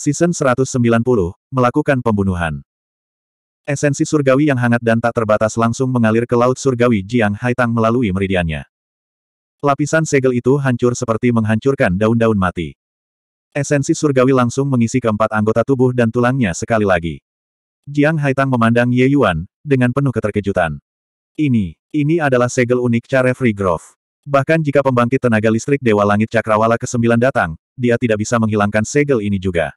Season 190, melakukan pembunuhan. Esensi surgawi yang hangat dan tak terbatas langsung mengalir ke laut surgawi Jiang Haitang melalui meridiannya. Lapisan segel itu hancur seperti menghancurkan daun-daun mati. Esensi surgawi langsung mengisi keempat anggota tubuh dan tulangnya sekali lagi. Jiang Haitang memandang Ye Yuan, dengan penuh keterkejutan. Ini, ini adalah segel unik Care Free Grove. Bahkan jika pembangkit tenaga listrik Dewa Langit Cakrawala ke-9 datang, dia tidak bisa menghilangkan segel ini juga.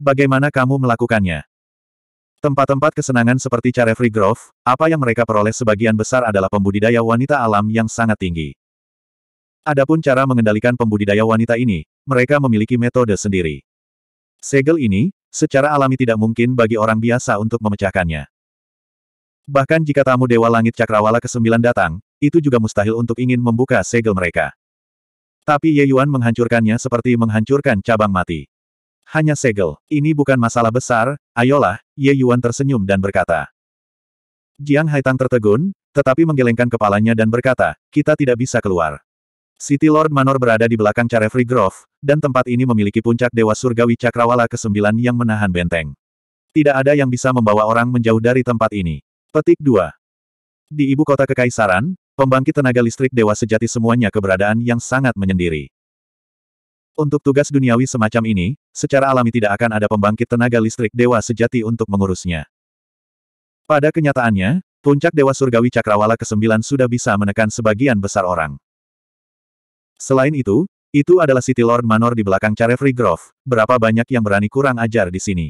Bagaimana kamu melakukannya? Tempat-tempat kesenangan seperti Carefree Grove, apa yang mereka peroleh sebagian besar adalah pembudidaya wanita alam yang sangat tinggi. Adapun cara mengendalikan pembudidaya wanita ini, mereka memiliki metode sendiri. Segel ini, secara alami tidak mungkin bagi orang biasa untuk memecahkannya. Bahkan jika tamu Dewa Langit Cakrawala ke-9 datang, itu juga mustahil untuk ingin membuka segel mereka. Tapi Ye Yuan menghancurkannya seperti menghancurkan cabang mati hanya segel. Ini bukan masalah besar, ayolah, Ye Yuan tersenyum dan berkata. Jiang Haitang tertegun, tetapi menggelengkan kepalanya dan berkata, kita tidak bisa keluar. City Lord Manor berada di belakang Carefree Grove, dan tempat ini memiliki puncak Dewa Surgawi Cakrawala ke-9 yang menahan benteng. Tidak ada yang bisa membawa orang menjauh dari tempat ini. Petik 2. Di ibu kota kekaisaran, pembangkit tenaga listrik dewa sejati semuanya keberadaan yang sangat menyendiri. Untuk tugas duniawi semacam ini, secara alami tidak akan ada pembangkit tenaga listrik dewa sejati untuk mengurusnya. Pada kenyataannya, puncak Dewa Surgawi Cakrawala ke-9 sudah bisa menekan sebagian besar orang. Selain itu, itu adalah City Lord Manor di belakang Carefree Grove, berapa banyak yang berani kurang ajar di sini.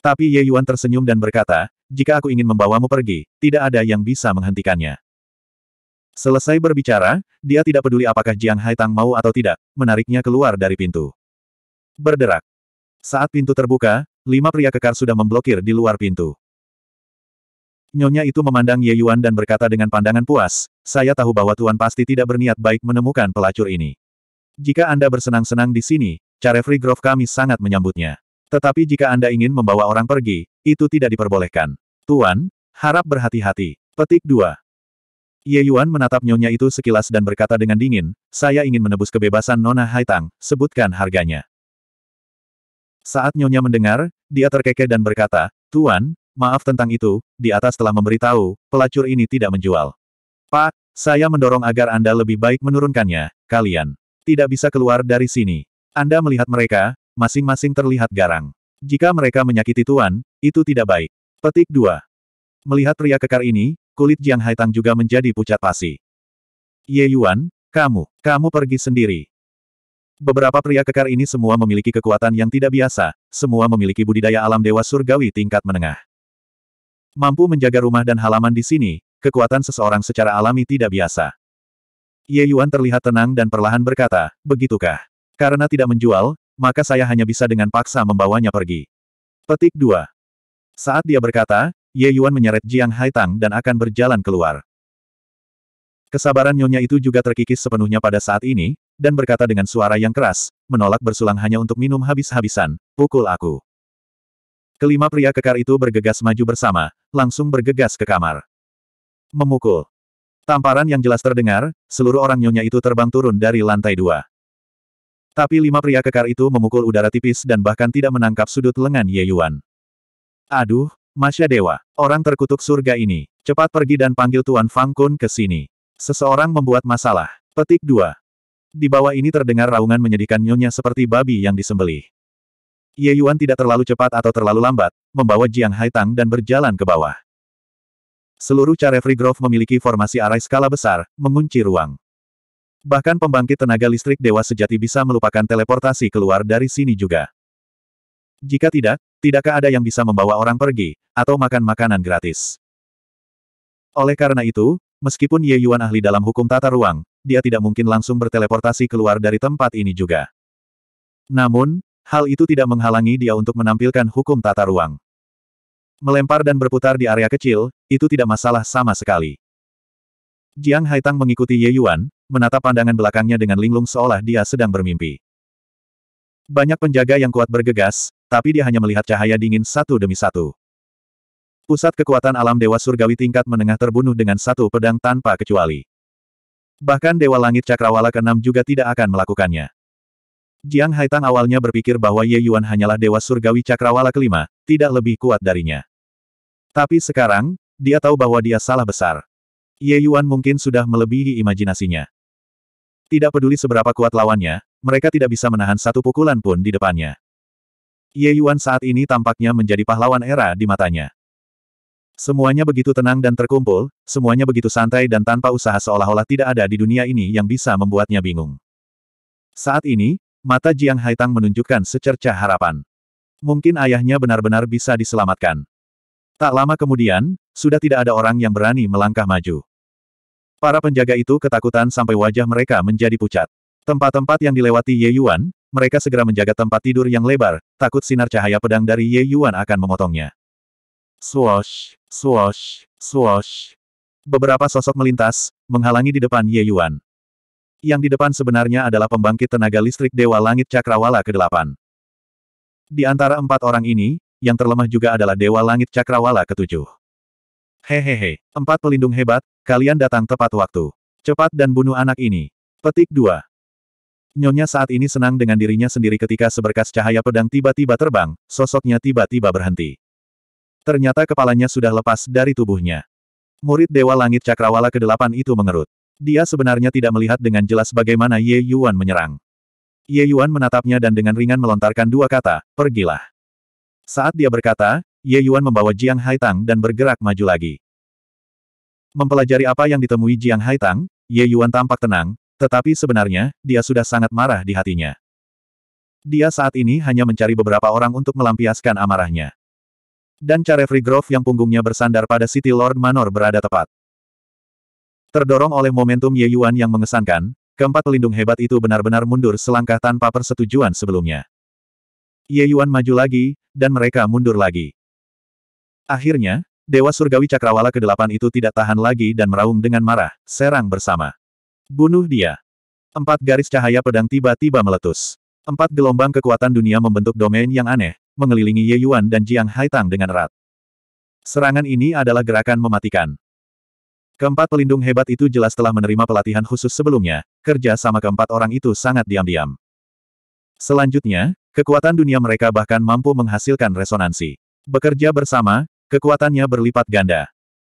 Tapi Ye Yuan tersenyum dan berkata, jika aku ingin membawamu pergi, tidak ada yang bisa menghentikannya. Selesai berbicara, dia tidak peduli apakah Jiang Haitang mau atau tidak, menariknya keluar dari pintu. Berderak. Saat pintu terbuka, lima pria kekar sudah memblokir di luar pintu. Nyonya itu memandang Ye Yuan dan berkata dengan pandangan puas, saya tahu bahwa Tuan pasti tidak berniat baik menemukan pelacur ini. Jika Anda bersenang-senang di sini, cara free grove kami sangat menyambutnya. Tetapi jika Anda ingin membawa orang pergi, itu tidak diperbolehkan. Tuan, harap berhati-hati. Petik 2. Ye Yuan menatap nyonya itu sekilas dan berkata dengan dingin, saya ingin menebus kebebasan Nona Haitang, sebutkan harganya. Saat nyonya mendengar, dia terkekeh dan berkata, Tuan, maaf tentang itu, di atas telah memberitahu, pelacur ini tidak menjual. Pak, saya mendorong agar Anda lebih baik menurunkannya, kalian. Tidak bisa keluar dari sini. Anda melihat mereka, masing-masing terlihat garang. Jika mereka menyakiti Tuan, itu tidak baik. Petik 2. Melihat pria kekar ini, Kulit Jiang Haitang juga menjadi pucat pasi. Ye Yuan, kamu, kamu pergi sendiri. Beberapa pria kekar ini semua memiliki kekuatan yang tidak biasa, semua memiliki budidaya alam dewa surgawi tingkat menengah. Mampu menjaga rumah dan halaman di sini, kekuatan seseorang secara alami tidak biasa. Ye Yuan terlihat tenang dan perlahan berkata, begitukah? Karena tidak menjual, maka saya hanya bisa dengan paksa membawanya pergi. Petik 2. Saat dia berkata, Ye Yuan menyeret Jiang Haitang dan akan berjalan keluar. Kesabaran nyonya itu juga terkikis sepenuhnya pada saat ini, dan berkata dengan suara yang keras, menolak bersulang hanya untuk minum habis-habisan, pukul aku. Kelima pria kekar itu bergegas maju bersama, langsung bergegas ke kamar. Memukul. Tamparan yang jelas terdengar, seluruh orang nyonya itu terbang turun dari lantai dua. Tapi lima pria kekar itu memukul udara tipis dan bahkan tidak menangkap sudut lengan Ye Yuan. Aduh, Masya Dewa, orang terkutuk surga ini, cepat pergi dan panggil Tuan Fang Kun ke sini. Seseorang membuat masalah. Petik 2. Di bawah ini terdengar raungan menyedihkan nyonya seperti babi yang disembelih. Ye Yuan tidak terlalu cepat atau terlalu lambat, membawa Jiang Haitang dan berjalan ke bawah. Seluruh cara Free Grove memiliki formasi arai skala besar, mengunci ruang. Bahkan pembangkit tenaga listrik dewa sejati bisa melupakan teleportasi keluar dari sini juga. Jika tidak, tidakkah ada yang bisa membawa orang pergi, atau makan makanan gratis? Oleh karena itu, meskipun Ye Yuan ahli dalam hukum tata ruang, dia tidak mungkin langsung berteleportasi keluar dari tempat ini juga. Namun, hal itu tidak menghalangi dia untuk menampilkan hukum tata ruang. Melempar dan berputar di area kecil, itu tidak masalah sama sekali. Jiang Haitang mengikuti Ye Yuan, menatap pandangan belakangnya dengan linglung seolah dia sedang bermimpi. Banyak penjaga yang kuat bergegas, tapi dia hanya melihat cahaya dingin satu demi satu. Pusat kekuatan alam Dewa Surgawi tingkat menengah terbunuh dengan satu pedang tanpa kecuali. Bahkan Dewa Langit Cakrawala ke-6 juga tidak akan melakukannya. Jiang Haitang awalnya berpikir bahwa Ye Yuan hanyalah Dewa Surgawi Cakrawala kelima, tidak lebih kuat darinya. Tapi sekarang, dia tahu bahwa dia salah besar. Ye Yuan mungkin sudah melebihi imajinasinya. Tidak peduli seberapa kuat lawannya, mereka tidak bisa menahan satu pukulan pun di depannya. Ye Yuan saat ini tampaknya menjadi pahlawan era di matanya. Semuanya begitu tenang dan terkumpul, semuanya begitu santai dan tanpa usaha seolah-olah tidak ada di dunia ini yang bisa membuatnya bingung. Saat ini, mata Jiang Haitang menunjukkan secerca harapan. Mungkin ayahnya benar-benar bisa diselamatkan. Tak lama kemudian, sudah tidak ada orang yang berani melangkah maju. Para penjaga itu ketakutan sampai wajah mereka menjadi pucat. Tempat-tempat yang dilewati Ye Yuan, mereka segera menjaga tempat tidur yang lebar, takut sinar cahaya pedang dari Ye Yuan akan memotongnya. Swash, swash, swash. Beberapa sosok melintas, menghalangi di depan Ye Yuan. Yang di depan sebenarnya adalah pembangkit tenaga listrik Dewa Langit Cakrawala ke-8. Di antara empat orang ini, yang terlemah juga adalah Dewa Langit Cakrawala ke-7. Hehehe, empat pelindung hebat, kalian datang tepat waktu. Cepat dan bunuh anak ini. Petik 2. Nyonya saat ini senang dengan dirinya sendiri ketika seberkas cahaya pedang tiba-tiba terbang, sosoknya tiba-tiba berhenti. Ternyata kepalanya sudah lepas dari tubuhnya. Murid Dewa Langit Cakrawala ke-8 itu mengerut. Dia sebenarnya tidak melihat dengan jelas bagaimana Ye Yuan menyerang. Ye Yuan menatapnya dan dengan ringan melontarkan dua kata, pergilah. Saat dia berkata, Ye Yuan membawa Jiang Haitang dan bergerak maju lagi. Mempelajari apa yang ditemui Jiang Haitang, Ye Yuan tampak tenang, tetapi sebenarnya, dia sudah sangat marah di hatinya. Dia saat ini hanya mencari beberapa orang untuk melampiaskan amarahnya. Dan Carefree Grove yang punggungnya bersandar pada City Lord Manor berada tepat. Terdorong oleh momentum Ye Yuan yang mengesankan, keempat pelindung hebat itu benar-benar mundur selangkah tanpa persetujuan sebelumnya. Ye Yuan maju lagi, dan mereka mundur lagi. Akhirnya, Dewa Surgawi Cakrawala ke-8 itu tidak tahan lagi dan meraung dengan marah, serang bersama. Bunuh dia. Empat garis cahaya pedang tiba-tiba meletus. Empat gelombang kekuatan dunia membentuk domain yang aneh, mengelilingi Ye Yuan dan Jiang Haitang dengan erat. Serangan ini adalah gerakan mematikan. Keempat pelindung hebat itu jelas telah menerima pelatihan khusus sebelumnya, kerja sama keempat orang itu sangat diam-diam. Selanjutnya, kekuatan dunia mereka bahkan mampu menghasilkan resonansi. Bekerja bersama, kekuatannya berlipat ganda.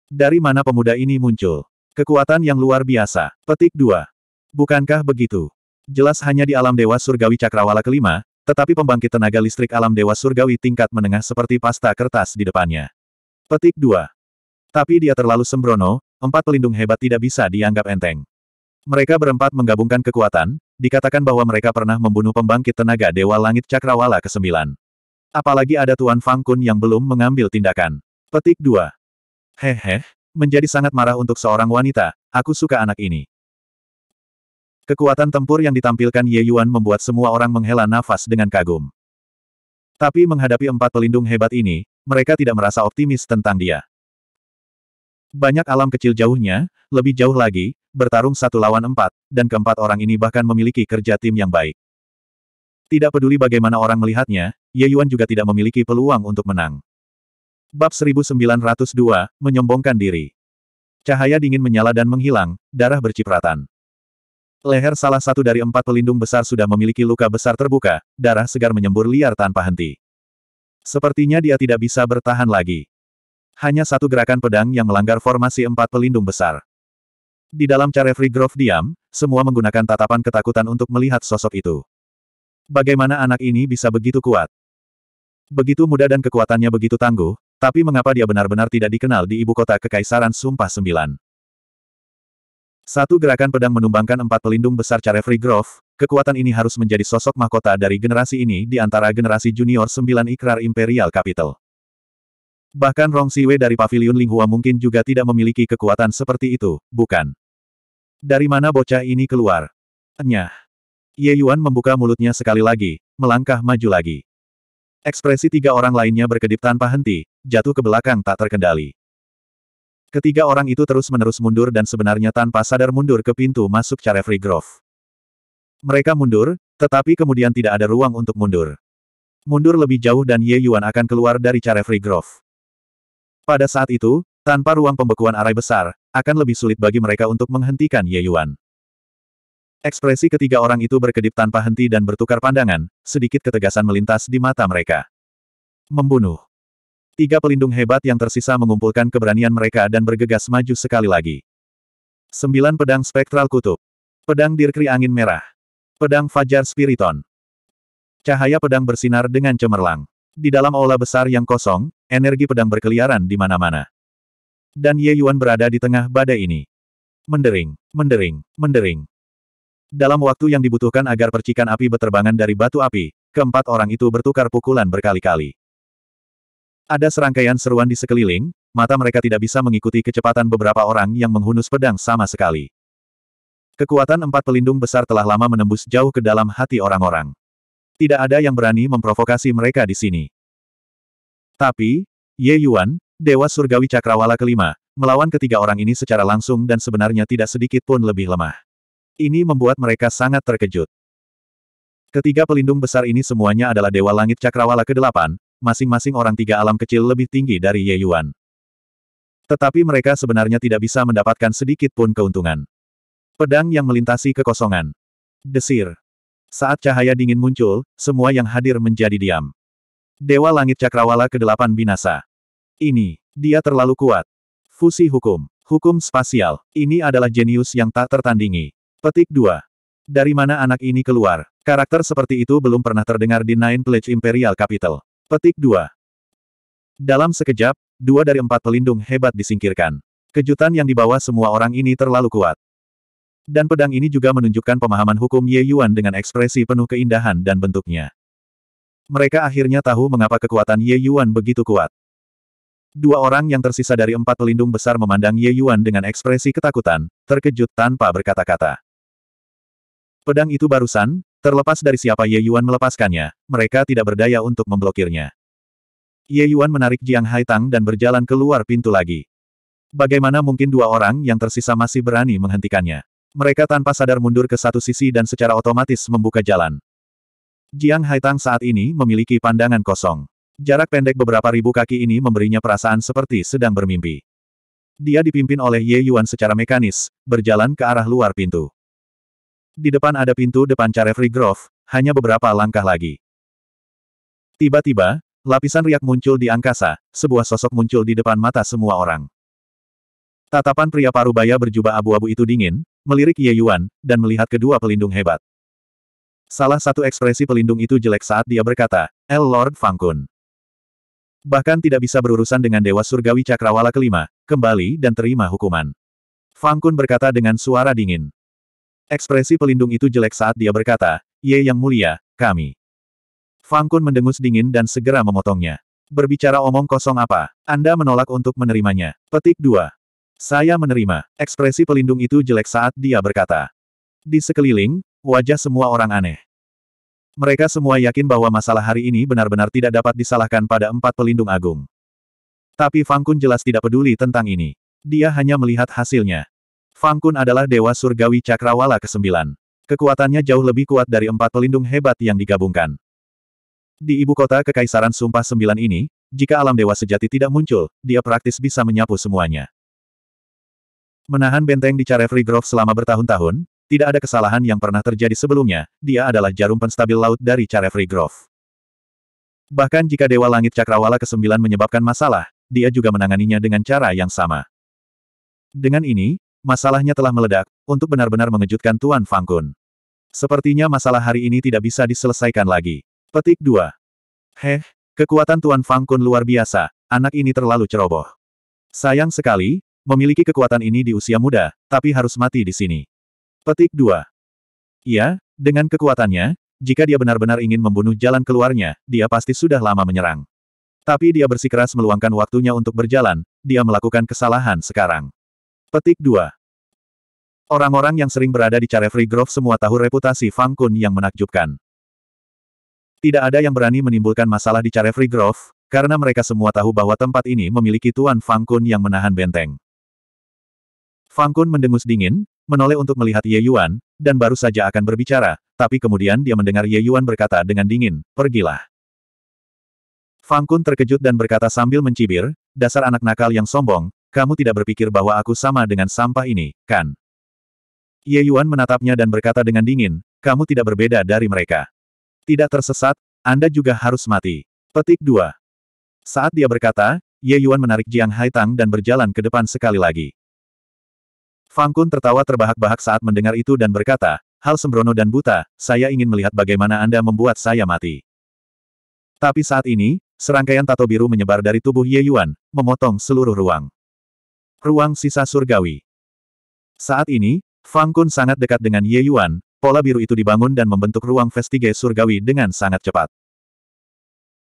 Dari mana pemuda ini muncul? Kekuatan yang luar biasa. Petik 2. Bukankah begitu? Jelas hanya di alam dewa surgawi cakrawala kelima, tetapi pembangkit tenaga listrik alam dewa surgawi tingkat menengah seperti pasta kertas di depannya. Petik 2. Tapi dia terlalu sembrono, empat pelindung hebat tidak bisa dianggap enteng. Mereka berempat menggabungkan kekuatan, dikatakan bahwa mereka pernah membunuh pembangkit tenaga Dewa Langit Cakrawala ke-9. Apalagi ada Tuan Fang Kun yang belum mengambil tindakan. Petik 2. Hehe, Menjadi sangat marah untuk seorang wanita, aku suka anak ini. Kekuatan tempur yang ditampilkan Ye Yuan membuat semua orang menghela nafas dengan kagum. Tapi menghadapi empat pelindung hebat ini, mereka tidak merasa optimis tentang dia. Banyak alam kecil jauhnya, lebih jauh lagi, bertarung satu lawan empat, dan keempat orang ini bahkan memiliki kerja tim yang baik. Tidak peduli bagaimana orang melihatnya, Ye Yuan juga tidak memiliki peluang untuk menang. Bab 1902, Menyombongkan Diri. Cahaya dingin menyala dan menghilang, darah bercipratan. Leher salah satu dari empat pelindung besar sudah memiliki luka besar terbuka, darah segar menyembur liar tanpa henti. Sepertinya dia tidak bisa bertahan lagi. Hanya satu gerakan pedang yang melanggar formasi empat pelindung besar. Di dalam Carefree Grove diam, semua menggunakan tatapan ketakutan untuk melihat sosok itu. Bagaimana anak ini bisa begitu kuat? Begitu muda dan kekuatannya begitu tangguh, tapi mengapa dia benar-benar tidak dikenal di ibu kota Kekaisaran Sumpah Sembilan? Satu gerakan pedang menumbangkan empat pelindung besar Carefree Grove, kekuatan ini harus menjadi sosok mahkota dari generasi ini di antara generasi junior sembilan ikrar Imperial Capital. Bahkan Rong Siwe dari Paviliun Linghua mungkin juga tidak memiliki kekuatan seperti itu, bukan? Dari mana bocah ini keluar? Enyah. Ye Yuan membuka mulutnya sekali lagi, melangkah maju lagi. Ekspresi tiga orang lainnya berkedip tanpa henti, jatuh ke belakang tak terkendali. Ketiga orang itu terus-menerus mundur dan sebenarnya tanpa sadar mundur ke pintu masuk Carefree Grove. Mereka mundur, tetapi kemudian tidak ada ruang untuk mundur. Mundur lebih jauh dan Ye Yuan akan keluar dari Carefree Grove. Pada saat itu, tanpa ruang pembekuan arai besar, akan lebih sulit bagi mereka untuk menghentikan Ye Yuan. Ekspresi ketiga orang itu berkedip tanpa henti dan bertukar pandangan, sedikit ketegasan melintas di mata mereka. Membunuh. Tiga pelindung hebat yang tersisa mengumpulkan keberanian mereka dan bergegas maju sekali lagi. Sembilan pedang spektral kutub. Pedang dirkri angin merah. Pedang fajar spiriton. Cahaya pedang bersinar dengan cemerlang. Di dalam aula besar yang kosong, energi pedang berkeliaran di mana-mana. Dan Ye Yuan berada di tengah badai ini. Mendering, mendering, mendering. Dalam waktu yang dibutuhkan agar percikan api berterbangan dari batu api, keempat orang itu bertukar pukulan berkali-kali. Ada serangkaian seruan di sekeliling, mata mereka tidak bisa mengikuti kecepatan beberapa orang yang menghunus pedang sama sekali. Kekuatan empat pelindung besar telah lama menembus jauh ke dalam hati orang-orang. Tidak ada yang berani memprovokasi mereka di sini. Tapi, Ye Yuan, Dewa Surgawi Cakrawala kelima, melawan ketiga orang ini secara langsung dan sebenarnya tidak sedikit pun lebih lemah. Ini membuat mereka sangat terkejut. Ketiga pelindung besar ini semuanya adalah Dewa Langit Cakrawala ke-8, masing-masing orang tiga alam kecil lebih tinggi dari Ye Yuan. Tetapi mereka sebenarnya tidak bisa mendapatkan sedikit pun keuntungan. Pedang yang melintasi kekosongan. Desir. Saat cahaya dingin muncul, semua yang hadir menjadi diam. Dewa Langit Cakrawala ke-8 binasa. Ini, dia terlalu kuat. Fusi hukum. Hukum spasial. Ini adalah jenius yang tak tertandingi. Petik 2. Dari mana anak ini keluar? Karakter seperti itu belum pernah terdengar di Nine Pledge Imperial Capital. Petik 2. Dalam sekejap, dua dari empat pelindung hebat disingkirkan. Kejutan yang dibawa semua orang ini terlalu kuat. Dan pedang ini juga menunjukkan pemahaman hukum Ye Yuan dengan ekspresi penuh keindahan dan bentuknya. Mereka akhirnya tahu mengapa kekuatan Ye Yuan begitu kuat. Dua orang yang tersisa dari empat pelindung besar memandang Ye Yuan dengan ekspresi ketakutan, terkejut tanpa berkata-kata. Pedang itu barusan, terlepas dari siapa Ye Yuan melepaskannya, mereka tidak berdaya untuk memblokirnya. Ye Yuan menarik Jiang Haitang dan berjalan keluar pintu lagi. Bagaimana mungkin dua orang yang tersisa masih berani menghentikannya? Mereka tanpa sadar mundur ke satu sisi dan secara otomatis membuka jalan. Jiang Haitang saat ini memiliki pandangan kosong. Jarak pendek beberapa ribu kaki ini memberinya perasaan seperti sedang bermimpi. Dia dipimpin oleh Ye Yuan secara mekanis, berjalan ke arah luar pintu. Di depan ada pintu depan Carefree Grove, hanya beberapa langkah lagi. Tiba-tiba, lapisan riak muncul di angkasa, sebuah sosok muncul di depan mata semua orang. Tatapan pria parubaya berjubah abu-abu itu dingin, melirik Ye Yuan, dan melihat kedua pelindung hebat. Salah satu ekspresi pelindung itu jelek saat dia berkata, El Lord Fang Kun, Bahkan tidak bisa berurusan dengan Dewa Surgawi Cakrawala kelima, kembali dan terima hukuman. Fang Kun berkata dengan suara dingin. Ekspresi pelindung itu jelek saat dia berkata, Ye Yang Mulia, kami. Fang Kun mendengus dingin dan segera memotongnya. Berbicara omong kosong apa? Anda menolak untuk menerimanya. Petik 2. Saya menerima. Ekspresi pelindung itu jelek saat dia berkata. Di sekeliling, wajah semua orang aneh. Mereka semua yakin bahwa masalah hari ini benar-benar tidak dapat disalahkan pada empat pelindung agung. Tapi Fang Kun jelas tidak peduli tentang ini. Dia hanya melihat hasilnya. Fang Kun adalah Dewa Surgawi Cakrawala ke-9. Kekuatannya jauh lebih kuat dari empat pelindung hebat yang digabungkan. Di ibu kota Kekaisaran Sumpah Sembilan ini, jika alam dewa sejati tidak muncul, dia praktis bisa menyapu semuanya. Menahan benteng di Carefree Grove selama bertahun-tahun, tidak ada kesalahan yang pernah terjadi sebelumnya, dia adalah jarum penstabil laut dari Carefree Grove. Bahkan jika Dewa Langit Cakrawala ke-9 menyebabkan masalah, dia juga menanganinya dengan cara yang sama. Dengan ini, Masalahnya telah meledak, untuk benar-benar mengejutkan Tuan Fang Kun. Sepertinya masalah hari ini tidak bisa diselesaikan lagi. Petik 2. Heh, kekuatan Tuan Fang Kun luar biasa, anak ini terlalu ceroboh. Sayang sekali, memiliki kekuatan ini di usia muda, tapi harus mati di sini. Petik 2. Iya, dengan kekuatannya, jika dia benar-benar ingin membunuh jalan keluarnya, dia pasti sudah lama menyerang. Tapi dia bersikeras meluangkan waktunya untuk berjalan, dia melakukan kesalahan sekarang. Petik 2. Orang-orang yang sering berada di Carefree Grove semua tahu reputasi Fang Kun yang menakjubkan. Tidak ada yang berani menimbulkan masalah di Carefree Grove, karena mereka semua tahu bahwa tempat ini memiliki Tuan Fang Kun yang menahan benteng. Fang Kun mendengus dingin, menoleh untuk melihat Ye Yuan, dan baru saja akan berbicara, tapi kemudian dia mendengar Ye Yuan berkata dengan dingin, pergilah. Fang Kun terkejut dan berkata sambil mencibir, dasar anak nakal yang sombong, kamu tidak berpikir bahwa aku sama dengan sampah ini, kan? Ye Yuan menatapnya dan berkata dengan dingin, kamu tidak berbeda dari mereka. Tidak tersesat, Anda juga harus mati. Petik 2. Saat dia berkata, Ye Yuan menarik Jiang Haitang dan berjalan ke depan sekali lagi. Fang Kun tertawa terbahak-bahak saat mendengar itu dan berkata, hal sembrono dan buta, saya ingin melihat bagaimana Anda membuat saya mati. Tapi saat ini, serangkaian tato biru menyebar dari tubuh Ye Yuan, memotong seluruh ruang. Ruang Sisa Surgawi Saat ini, Fang Kun sangat dekat dengan Ye Yuan, pola biru itu dibangun dan membentuk ruang vestige surgawi dengan sangat cepat.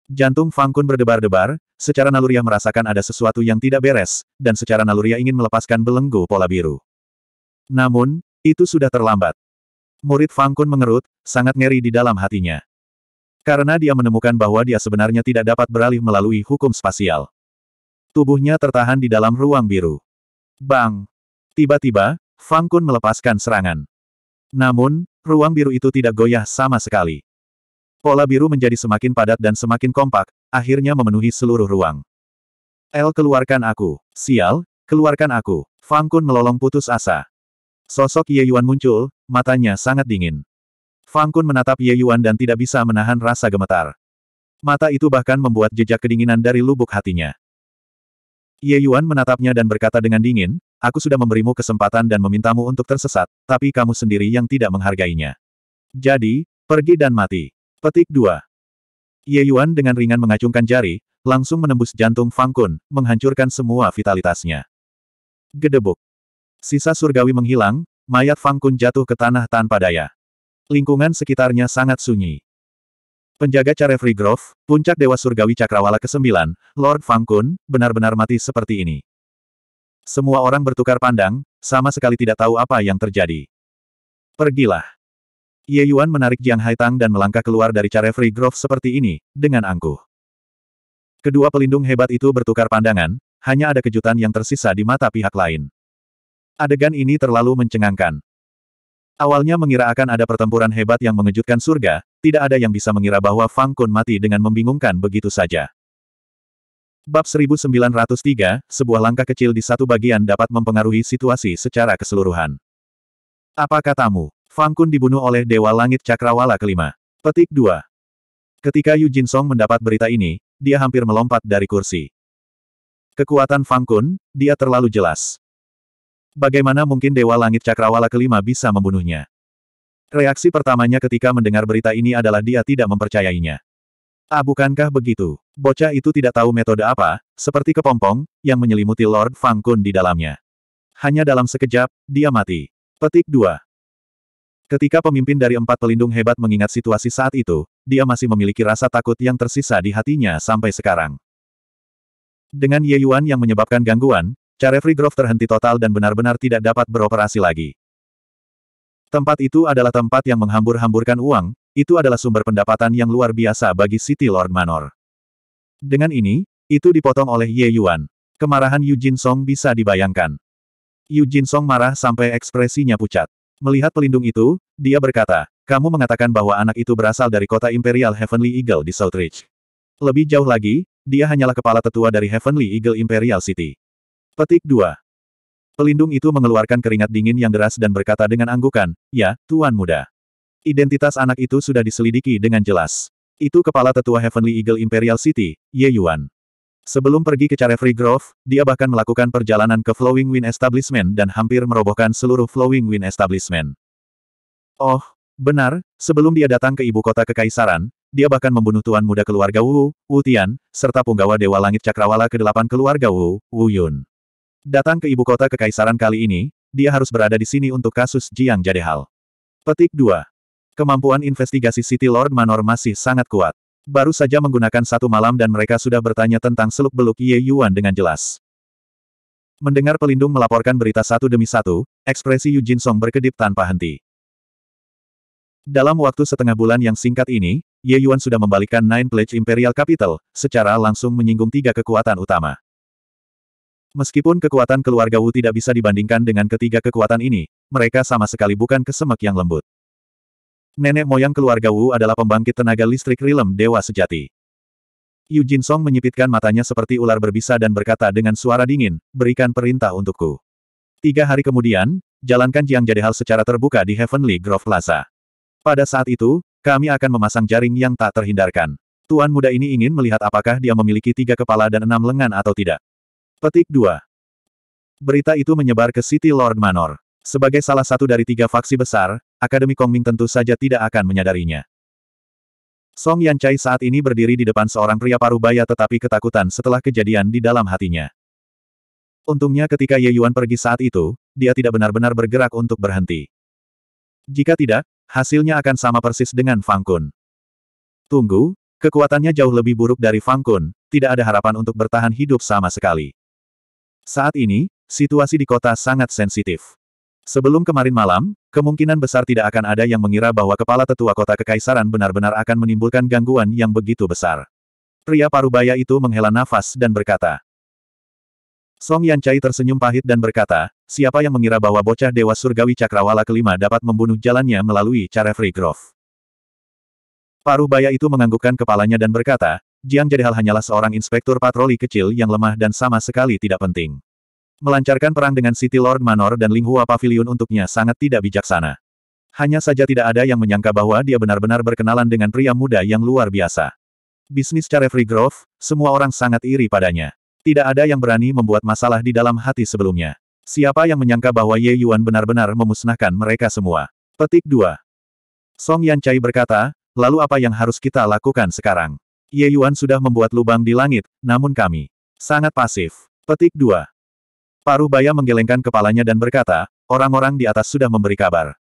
Jantung Fang Kun berdebar-debar, secara naluriah merasakan ada sesuatu yang tidak beres, dan secara naluriah ingin melepaskan belenggu pola biru. Namun, itu sudah terlambat. Murid Fang Kun mengerut, sangat ngeri di dalam hatinya. Karena dia menemukan bahwa dia sebenarnya tidak dapat beralih melalui hukum spasial tubuhnya tertahan di dalam ruang biru. Bang! Tiba-tiba, Fang Kun melepaskan serangan. Namun, ruang biru itu tidak goyah sama sekali. Pola biru menjadi semakin padat dan semakin kompak, akhirnya memenuhi seluruh ruang. El keluarkan aku. Sial, keluarkan aku. Fang Kun melolong putus asa. Sosok Ye Yuan muncul, matanya sangat dingin. Fang Kun menatap Ye Yuan dan tidak bisa menahan rasa gemetar. Mata itu bahkan membuat jejak kedinginan dari lubuk hatinya. Ye Yuan menatapnya dan berkata dengan dingin, aku sudah memberimu kesempatan dan memintamu untuk tersesat, tapi kamu sendiri yang tidak menghargainya. Jadi, pergi dan mati. Petik 2. Ye Yuan dengan ringan mengacungkan jari, langsung menembus jantung Fang Kun, menghancurkan semua vitalitasnya. Gedebuk. Sisa surgawi menghilang, mayat Fang Kun jatuh ke tanah tanpa daya. Lingkungan sekitarnya sangat sunyi. Penjaga Carefree Grove, puncak Dewa Surgawi Cakrawala ke-9, Lord Fang Kun, benar-benar mati seperti ini. Semua orang bertukar pandang, sama sekali tidak tahu apa yang terjadi. Pergilah. Ye Yuan menarik Jiang Haitang dan melangkah keluar dari Carefree Grove seperti ini, dengan angkuh. Kedua pelindung hebat itu bertukar pandangan, hanya ada kejutan yang tersisa di mata pihak lain. Adegan ini terlalu mencengangkan. Awalnya mengira akan ada pertempuran hebat yang mengejutkan surga, tidak ada yang bisa mengira bahwa Fang Kun mati dengan membingungkan begitu saja. Bab 1903, sebuah langkah kecil di satu bagian dapat mempengaruhi situasi secara keseluruhan. Apa katamu? Fang Kun dibunuh oleh Dewa Langit Cakrawala kelima. Petik 2. Ketika Yu Jin Song mendapat berita ini, dia hampir melompat dari kursi. Kekuatan Fang Kun, dia terlalu jelas. Bagaimana mungkin Dewa Langit Cakrawala kelima bisa membunuhnya? Reaksi pertamanya ketika mendengar berita ini adalah dia tidak mempercayainya. Ah bukankah begitu? Bocah itu tidak tahu metode apa, seperti kepompong, yang menyelimuti Lord Fang Kun di dalamnya. Hanya dalam sekejap, dia mati. Petik 2. Ketika pemimpin dari empat pelindung hebat mengingat situasi saat itu, dia masih memiliki rasa takut yang tersisa di hatinya sampai sekarang. Dengan Ye Yuan yang menyebabkan gangguan, Carefree Grove terhenti total dan benar-benar tidak dapat beroperasi lagi. Tempat itu adalah tempat yang menghambur-hamburkan uang, itu adalah sumber pendapatan yang luar biasa bagi City Lord Manor. Dengan ini, itu dipotong oleh Ye Yuan. Kemarahan Yu Jin Song bisa dibayangkan. Yu Jin Song marah sampai ekspresinya pucat. Melihat pelindung itu, dia berkata, kamu mengatakan bahwa anak itu berasal dari kota Imperial Heavenly Eagle di Southridge. Lebih jauh lagi, dia hanyalah kepala tetua dari Heavenly Eagle Imperial City. Petik 2. Pelindung itu mengeluarkan keringat dingin yang deras dan berkata dengan anggukan, Ya, Tuan Muda. Identitas anak itu sudah diselidiki dengan jelas. Itu kepala tetua Heavenly Eagle Imperial City, Ye Yuan. Sebelum pergi ke Carefree Grove, dia bahkan melakukan perjalanan ke Flowing Wind Establishment dan hampir merobohkan seluruh Flowing Wind Establishment. Oh, benar, sebelum dia datang ke ibu kota Kekaisaran, dia bahkan membunuh tuan muda keluarga Wu, Wu Tian, serta punggawa Dewa Langit Cakrawala ke-8 keluarga Wu, Wu Yun. Datang ke ibu kota kekaisaran kali ini, dia harus berada di sini untuk kasus Jiang Jadehal. Petik 2. Kemampuan investigasi City Lord Manor masih sangat kuat. Baru saja menggunakan satu malam dan mereka sudah bertanya tentang seluk-beluk Ye Yuan dengan jelas. Mendengar pelindung melaporkan berita satu demi satu, ekspresi Yu Jin Song berkedip tanpa henti. Dalam waktu setengah bulan yang singkat ini, Ye Yuan sudah membalikkan Nine Pledge Imperial Capital, secara langsung menyinggung tiga kekuatan utama. Meskipun kekuatan keluarga Wu tidak bisa dibandingkan dengan ketiga kekuatan ini, mereka sama sekali bukan kesemek yang lembut. Nenek moyang keluarga Wu adalah pembangkit tenaga listrik rilem dewa sejati. Yu Jin Song menyipitkan matanya seperti ular berbisa dan berkata dengan suara dingin, berikan perintah untukku. Tiga hari kemudian, jalankan Jiang Jade secara terbuka di Heavenly Grove Plaza. Pada saat itu, kami akan memasang jaring yang tak terhindarkan. Tuan muda ini ingin melihat apakah dia memiliki tiga kepala dan enam lengan atau tidak. Petik 2. Berita itu menyebar ke City Lord Manor. Sebagai salah satu dari tiga faksi besar, Akademi Kongming tentu saja tidak akan menyadarinya. Song Yanchai saat ini berdiri di depan seorang pria parubaya tetapi ketakutan setelah kejadian di dalam hatinya. Untungnya ketika Ye Yuan pergi saat itu, dia tidak benar-benar bergerak untuk berhenti. Jika tidak, hasilnya akan sama persis dengan Fang Kun. Tunggu, kekuatannya jauh lebih buruk dari Fang Kun, tidak ada harapan untuk bertahan hidup sama sekali. Saat ini, situasi di kota sangat sensitif. Sebelum kemarin malam, kemungkinan besar tidak akan ada yang mengira bahwa kepala tetua kota kekaisaran benar-benar akan menimbulkan gangguan yang begitu besar. Pria parubaya itu menghela nafas dan berkata. Song Yancai tersenyum pahit dan berkata, siapa yang mengira bahwa bocah Dewa Surgawi Cakrawala kelima dapat membunuh jalannya melalui cara free growth. Parubaya itu menganggukkan kepalanya dan berkata, Jiang Jadehal hanyalah seorang inspektur patroli kecil yang lemah dan sama sekali tidak penting. Melancarkan perang dengan City Lord Manor dan Linghua Pavilion untuknya sangat tidak bijaksana. Hanya saja tidak ada yang menyangka bahwa dia benar-benar berkenalan dengan pria muda yang luar biasa. Bisnis Carefree Grove, semua orang sangat iri padanya. Tidak ada yang berani membuat masalah di dalam hati sebelumnya. Siapa yang menyangka bahwa Ye Yuan benar-benar memusnahkan mereka semua? Petik 2. Song Yan Chai berkata, lalu apa yang harus kita lakukan sekarang? Ye Yuan sudah membuat lubang di langit, namun kami sangat pasif. Petik 2. Paruh Baya menggelengkan kepalanya dan berkata, orang-orang di atas sudah memberi kabar.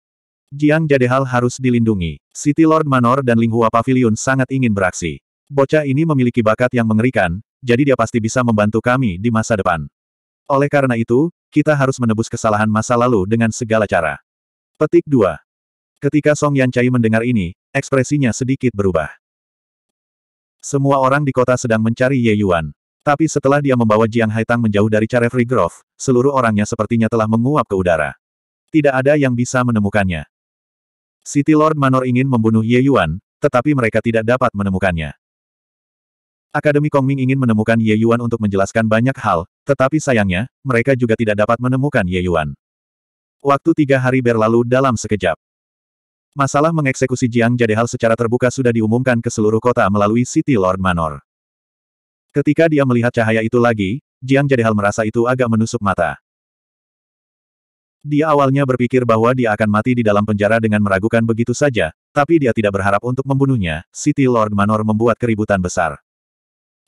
Jiang Jadehal harus dilindungi. City Lord Manor dan Linghua Pavilion sangat ingin beraksi. Bocah ini memiliki bakat yang mengerikan, jadi dia pasti bisa membantu kami di masa depan. Oleh karena itu, kita harus menebus kesalahan masa lalu dengan segala cara. Petik 2. Ketika Song Yan Chai mendengar ini, ekspresinya sedikit berubah. Semua orang di kota sedang mencari Ye Yuan. Tapi setelah dia membawa Jiang Haitang menjauh dari Carefree Grove, seluruh orangnya sepertinya telah menguap ke udara. Tidak ada yang bisa menemukannya. City Lord Manor ingin membunuh Ye Yuan, tetapi mereka tidak dapat menemukannya. Akademi Kongming ingin menemukan Ye Yuan untuk menjelaskan banyak hal, tetapi sayangnya, mereka juga tidak dapat menemukan Ye Yuan. Waktu tiga hari berlalu dalam sekejap. Masalah mengeksekusi Jiang Jadehal secara terbuka sudah diumumkan ke seluruh kota melalui City Lord Manor. Ketika dia melihat cahaya itu lagi, Jiang Jadehal merasa itu agak menusuk mata. Dia awalnya berpikir bahwa dia akan mati di dalam penjara dengan meragukan begitu saja, tapi dia tidak berharap untuk membunuhnya, City Lord Manor membuat keributan besar.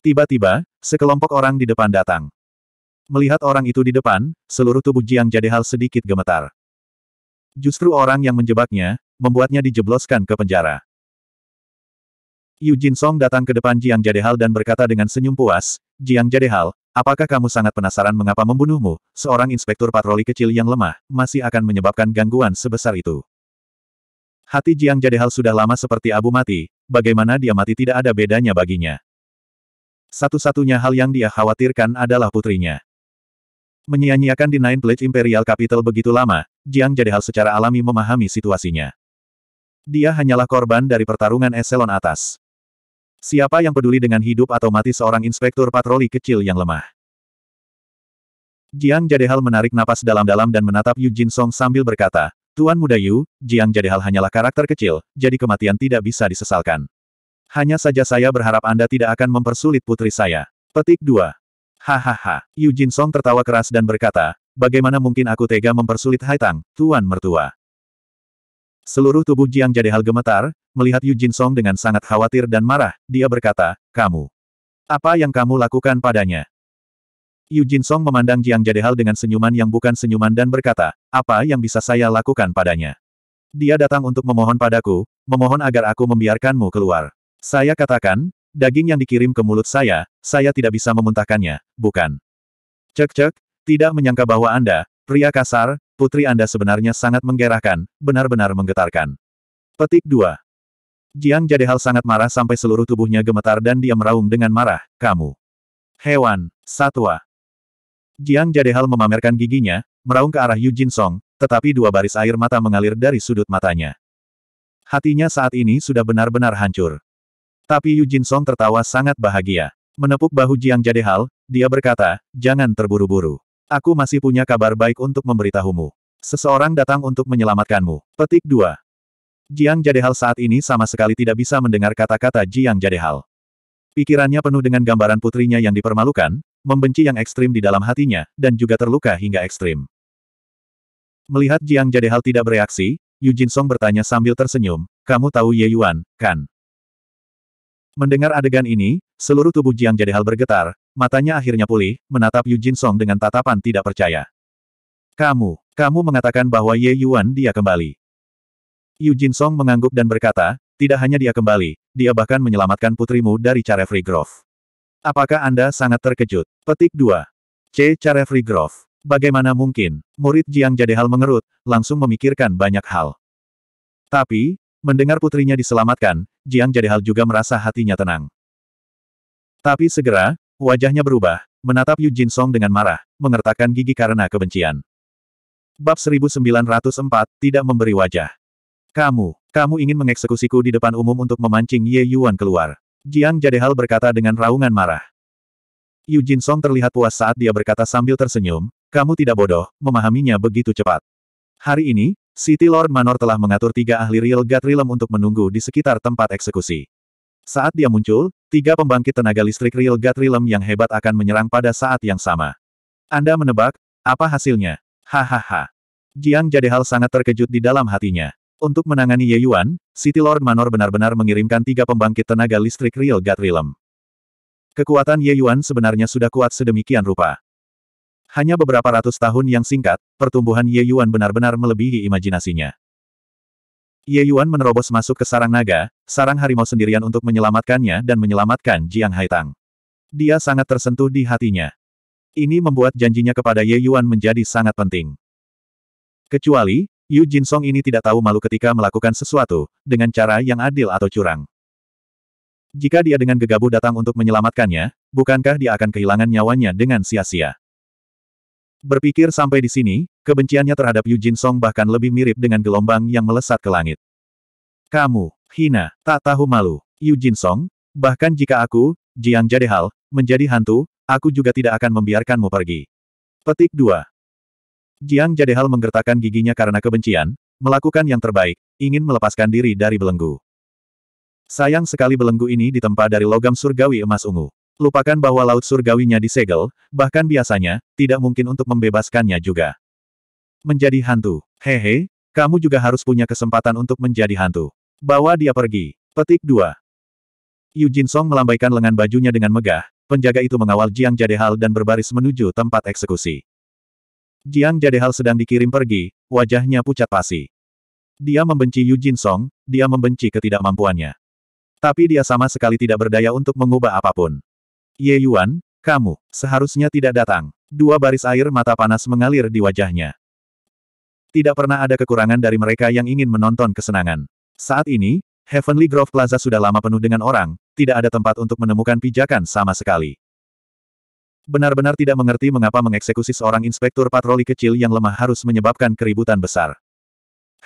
Tiba-tiba, sekelompok orang di depan datang. Melihat orang itu di depan, seluruh tubuh Jiang Jadehal sedikit gemetar. Justru orang yang menjebaknya, membuatnya dijebloskan ke penjara. Yu Jin Song datang ke depan Jiang Jadehal dan berkata dengan senyum puas, Jiang Jadehal, apakah kamu sangat penasaran mengapa membunuhmu, seorang inspektur patroli kecil yang lemah, masih akan menyebabkan gangguan sebesar itu. Hati Jiang Jadehal sudah lama seperti abu mati, bagaimana dia mati tidak ada bedanya baginya. Satu-satunya hal yang dia khawatirkan adalah putrinya. Menyia-nyiakan di Nine Pledge Imperial Capital begitu lama, Jiang Jadehal secara alami memahami situasinya. Dia hanyalah korban dari pertarungan eselon atas. Siapa yang peduli dengan hidup atau mati seorang inspektur patroli kecil yang lemah? Jiang Jadehal menarik napas dalam-dalam dan menatap Yu Jin Song sambil berkata, Tuan Muda Yu, Jiang Jadehal hanyalah karakter kecil, jadi kematian tidak bisa disesalkan. Hanya saja saya berharap Anda tidak akan mempersulit putri saya. Petik 2. Hahaha, Yu Jin Song tertawa keras dan berkata, bagaimana mungkin aku tega mempersulit Haitang, Tuan Mertua. Seluruh tubuh Jiang Jadehal gemetar, melihat Yu Jin Song dengan sangat khawatir dan marah, dia berkata, kamu. Apa yang kamu lakukan padanya? Yu Jin Song memandang Jiang Jadehal dengan senyuman yang bukan senyuman dan berkata, apa yang bisa saya lakukan padanya? Dia datang untuk memohon padaku, memohon agar aku membiarkanmu keluar. Saya katakan, daging yang dikirim ke mulut saya, saya tidak bisa memuntahkannya, bukan? Cek-cek, tidak menyangka bahwa Anda, pria kasar, Putri Anda sebenarnya sangat menggerahkan, benar-benar menggetarkan. Petik 2. Jiang Jadehal sangat marah sampai seluruh tubuhnya gemetar dan dia meraung dengan marah, kamu. Hewan, satwa. Jiang Jadehal memamerkan giginya, meraung ke arah Yu Jin Song, tetapi dua baris air mata mengalir dari sudut matanya. Hatinya saat ini sudah benar-benar hancur. Tapi Yu Jin Song tertawa sangat bahagia. Menepuk bahu Jiang Jadehal, dia berkata, jangan terburu-buru. Aku masih punya kabar baik untuk memberitahumu. Seseorang datang untuk menyelamatkanmu. Petik 2. Jiang Jadehal saat ini sama sekali tidak bisa mendengar kata-kata Jiang Jadehal. Pikirannya penuh dengan gambaran putrinya yang dipermalukan, membenci yang ekstrim di dalam hatinya, dan juga terluka hingga ekstrim. Melihat Jiang Jadehal tidak bereaksi, Yu Jin Song bertanya sambil tersenyum, kamu tahu Ye Yuan, kan? Mendengar adegan ini, seluruh tubuh Jiang Jadehal bergetar, Matanya akhirnya pulih, menatap Yu Jin Song dengan tatapan tidak percaya. Kamu, kamu mengatakan bahwa Ye Yuan dia kembali. Yu Jin Song mengangguk dan berkata, tidak hanya dia kembali, dia bahkan menyelamatkan putrimu dari free Grove. Apakah Anda sangat terkejut? Petik 2. C. free Grove. Bagaimana mungkin, murid Jiang Jadehal mengerut, langsung memikirkan banyak hal. Tapi, mendengar putrinya diselamatkan, Jiang Jadehal juga merasa hatinya tenang. Tapi segera, Wajahnya berubah, menatap Yu Jin Song dengan marah, mengertakkan gigi karena kebencian. Bab 1904, tidak memberi wajah. Kamu, kamu ingin mengeksekusiku di depan umum untuk memancing Ye Yuan keluar. Jiang Jadehal berkata dengan raungan marah. Yu Jin Song terlihat puas saat dia berkata sambil tersenyum, kamu tidak bodoh, memahaminya begitu cepat. Hari ini, City Lord Manor telah mengatur tiga ahli Real Gatrilem untuk menunggu di sekitar tempat eksekusi. Saat dia muncul, tiga pembangkit tenaga listrik Real God Realm yang hebat akan menyerang pada saat yang sama. Anda menebak, apa hasilnya? Hahaha. Jiang Jadehal sangat terkejut di dalam hatinya. Untuk menangani Ye Yuan, City Lord Manor benar-benar mengirimkan tiga pembangkit tenaga listrik Real God Realm. Kekuatan Ye Yuan sebenarnya sudah kuat sedemikian rupa. Hanya beberapa ratus tahun yang singkat, pertumbuhan Ye Yuan benar-benar melebihi imajinasinya. Ye Yuan menerobos masuk ke sarang naga, sarang harimau sendirian untuk menyelamatkannya dan menyelamatkan Jiang Haitang. Dia sangat tersentuh di hatinya. Ini membuat janjinya kepada Ye Yuan menjadi sangat penting. Kecuali, Yu Jin Song ini tidak tahu malu ketika melakukan sesuatu, dengan cara yang adil atau curang. Jika dia dengan gegabah datang untuk menyelamatkannya, bukankah dia akan kehilangan nyawanya dengan sia-sia? Berpikir sampai di sini, kebenciannya terhadap Yu Jin Song bahkan lebih mirip dengan gelombang yang melesat ke langit. Kamu, hina, tak tahu malu, Yu Jin Song, bahkan jika aku, Jiang Jadehal, menjadi hantu, aku juga tidak akan membiarkanmu pergi. Petik 2. Jiang Jadehal menggertakkan giginya karena kebencian, melakukan yang terbaik, ingin melepaskan diri dari belenggu. Sayang sekali belenggu ini ditempa dari logam surgawi emas ungu. Lupakan bahwa laut surgawinya disegel, bahkan biasanya, tidak mungkin untuk membebaskannya juga. Menjadi hantu. Hehe, kamu juga harus punya kesempatan untuk menjadi hantu. Bawa dia pergi. Petik 2. Yu Jin Song melambaikan lengan bajunya dengan megah, penjaga itu mengawal Jiang Jadehal dan berbaris menuju tempat eksekusi. Jiang Jadehal sedang dikirim pergi, wajahnya pucat pasi. Dia membenci Yu Jin Song, dia membenci ketidakmampuannya. Tapi dia sama sekali tidak berdaya untuk mengubah apapun. Ye Yuan, kamu, seharusnya tidak datang. Dua baris air mata panas mengalir di wajahnya. Tidak pernah ada kekurangan dari mereka yang ingin menonton kesenangan. Saat ini, Heavenly Grove Plaza sudah lama penuh dengan orang, tidak ada tempat untuk menemukan pijakan sama sekali. Benar-benar tidak mengerti mengapa mengeksekusi seorang inspektur patroli kecil yang lemah harus menyebabkan keributan besar.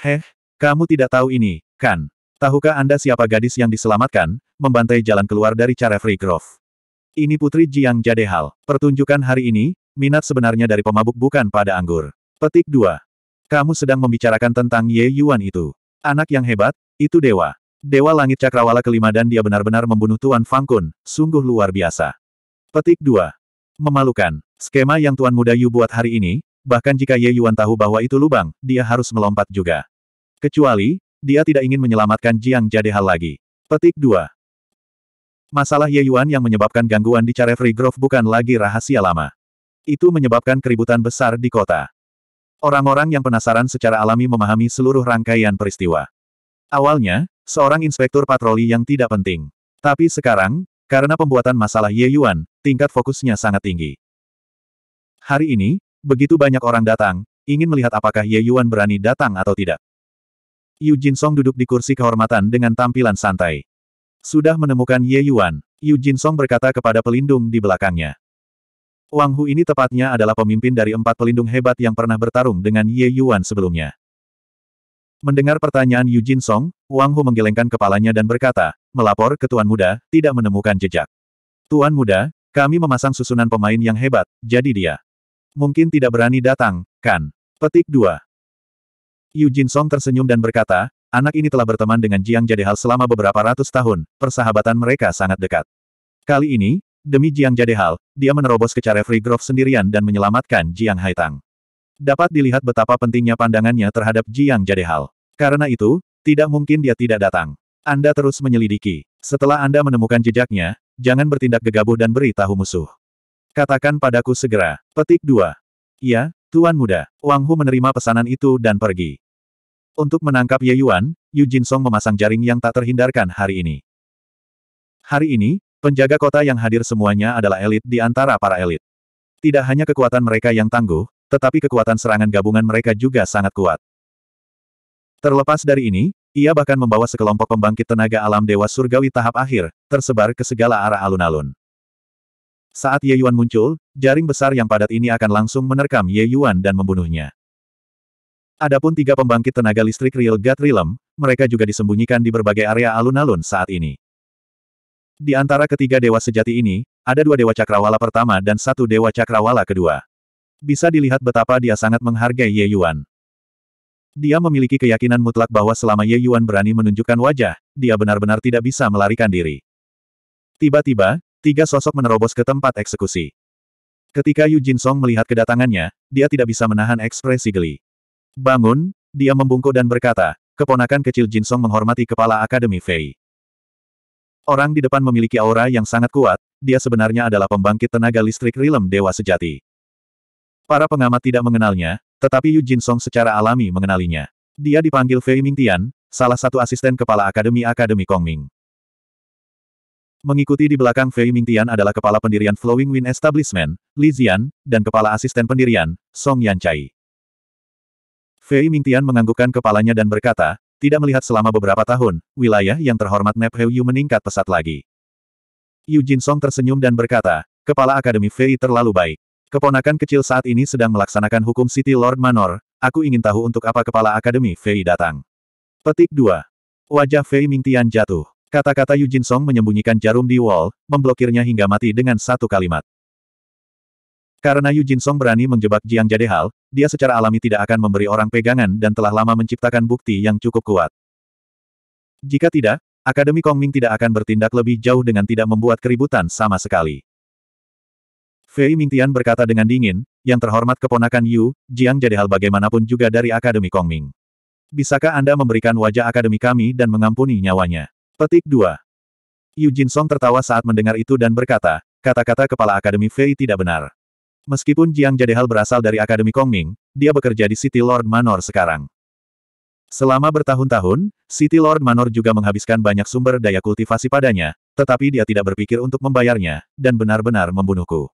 Heh, kamu tidak tahu ini, kan? Tahukah Anda siapa gadis yang diselamatkan, membantai jalan keluar dari Free Grove? Ini Putri Jiang Jadehal. Pertunjukan hari ini, minat sebenarnya dari pemabuk bukan pada anggur. Petik 2. Kamu sedang membicarakan tentang Ye Yuan itu. Anak yang hebat, itu dewa. Dewa langit cakrawala kelima dan dia benar-benar membunuh Tuan Fang Kun, sungguh luar biasa. Petik 2. Memalukan. Skema yang Tuan Muda Yu buat hari ini, bahkan jika Ye Yuan tahu bahwa itu lubang, dia harus melompat juga. Kecuali, dia tidak ingin menyelamatkan Jiang Jadehal lagi. Petik 2. Masalah Ye Yuan yang menyebabkan gangguan di Carefree Grove bukan lagi rahasia lama. Itu menyebabkan keributan besar di kota. Orang-orang yang penasaran secara alami memahami seluruh rangkaian peristiwa. Awalnya, seorang inspektur patroli yang tidak penting. Tapi sekarang, karena pembuatan masalah Ye Yuan, tingkat fokusnya sangat tinggi. Hari ini, begitu banyak orang datang, ingin melihat apakah Ye Yuan berani datang atau tidak. Yu Jin Song duduk di kursi kehormatan dengan tampilan santai. Sudah menemukan Ye Yuan, Yu Jin Song berkata kepada pelindung di belakangnya. Wang Hu ini tepatnya adalah pemimpin dari empat pelindung hebat yang pernah bertarung dengan Ye Yuan sebelumnya. Mendengar pertanyaan Yu Jin Song, Wang Hu menggelengkan kepalanya dan berkata, melapor ke Tuan Muda, tidak menemukan jejak. Tuan Muda, kami memasang susunan pemain yang hebat, jadi dia. Mungkin tidak berani datang, kan? Petik 2. Yu Jin Song tersenyum dan berkata, Anak ini telah berteman dengan Jiang Jadehal selama beberapa ratus tahun, persahabatan mereka sangat dekat. Kali ini, demi Jiang Jadehal, dia menerobos ke Carefree Grove sendirian dan menyelamatkan Jiang Haitang. Dapat dilihat betapa pentingnya pandangannya terhadap Jiang Jadehal. Karena itu, tidak mungkin dia tidak datang. Anda terus menyelidiki. Setelah Anda menemukan jejaknya, jangan bertindak gegabah dan beri tahu musuh. Katakan padaku segera. Petik 2. Ya, Tuan Muda. Wang Hu menerima pesanan itu dan pergi. Untuk menangkap Ye Yuan, Yu Jin Song memasang jaring yang tak terhindarkan hari ini. Hari ini, penjaga kota yang hadir semuanya adalah elit di antara para elit. Tidak hanya kekuatan mereka yang tangguh, tetapi kekuatan serangan gabungan mereka juga sangat kuat. Terlepas dari ini, ia bahkan membawa sekelompok pembangkit tenaga alam dewa surgawi tahap akhir, tersebar ke segala arah alun-alun. Saat Ye Yuan muncul, jaring besar yang padat ini akan langsung menerkam Ye Yuan dan membunuhnya. Adapun tiga pembangkit tenaga listrik Real God Realm, mereka juga disembunyikan di berbagai area alun-alun saat ini. Di antara ketiga dewa sejati ini, ada dua dewa cakrawala pertama dan satu dewa cakrawala kedua. Bisa dilihat betapa dia sangat menghargai Ye Yuan. Dia memiliki keyakinan mutlak bahwa selama Ye Yuan berani menunjukkan wajah, dia benar-benar tidak bisa melarikan diri. Tiba-tiba, tiga sosok menerobos ke tempat eksekusi. Ketika Yu Jin Song melihat kedatangannya, dia tidak bisa menahan ekspresi geli. Bangun, dia membungkuk dan berkata, keponakan kecil Jin Song menghormati kepala Akademi Fei. Orang di depan memiliki aura yang sangat kuat, dia sebenarnya adalah pembangkit tenaga listrik rilem dewa sejati. Para pengamat tidak mengenalnya, tetapi Yu Jin Song secara alami mengenalinya. Dia dipanggil Fei Ming Tian, salah satu asisten kepala Akademi Akademi Kong Ming. Mengikuti di belakang Fei Ming Tian adalah kepala pendirian Flowing Wind Establishment, Li Zian, dan kepala asisten pendirian, Song Yan Chai. Fei Mingtian menganggukkan kepalanya dan berkata, tidak melihat selama beberapa tahun, wilayah yang terhormat Nep Yu meningkat pesat lagi. Yu Jin Song tersenyum dan berkata, kepala Akademi Fei terlalu baik. Keponakan kecil saat ini sedang melaksanakan hukum City Lord Manor, aku ingin tahu untuk apa kepala Akademi Fei datang. Petik 2. Wajah Fei Mingtian jatuh. Kata-kata Yu Jin Song menyembunyikan jarum di wall, memblokirnya hingga mati dengan satu kalimat. Karena Yu Jin Song berani menjebak Jiang Jadehal, dia secara alami tidak akan memberi orang pegangan dan telah lama menciptakan bukti yang cukup kuat. Jika tidak, Akademi Kongming tidak akan bertindak lebih jauh dengan tidak membuat keributan sama sekali. Fei Mingtian berkata dengan dingin, yang terhormat keponakan Yu, Jiang Jadehal bagaimanapun juga dari Akademi Kongming. Bisakah Anda memberikan wajah akademi kami dan mengampuni nyawanya? Petik 2. Yu Jin Song tertawa saat mendengar itu dan berkata, kata-kata kepala akademi Fei tidak benar. Meskipun Jiang Jadehal berasal dari Akademi Kongming, dia bekerja di City Lord Manor sekarang. Selama bertahun-tahun, City Lord Manor juga menghabiskan banyak sumber daya kultivasi padanya, tetapi dia tidak berpikir untuk membayarnya, dan benar-benar membunuhku.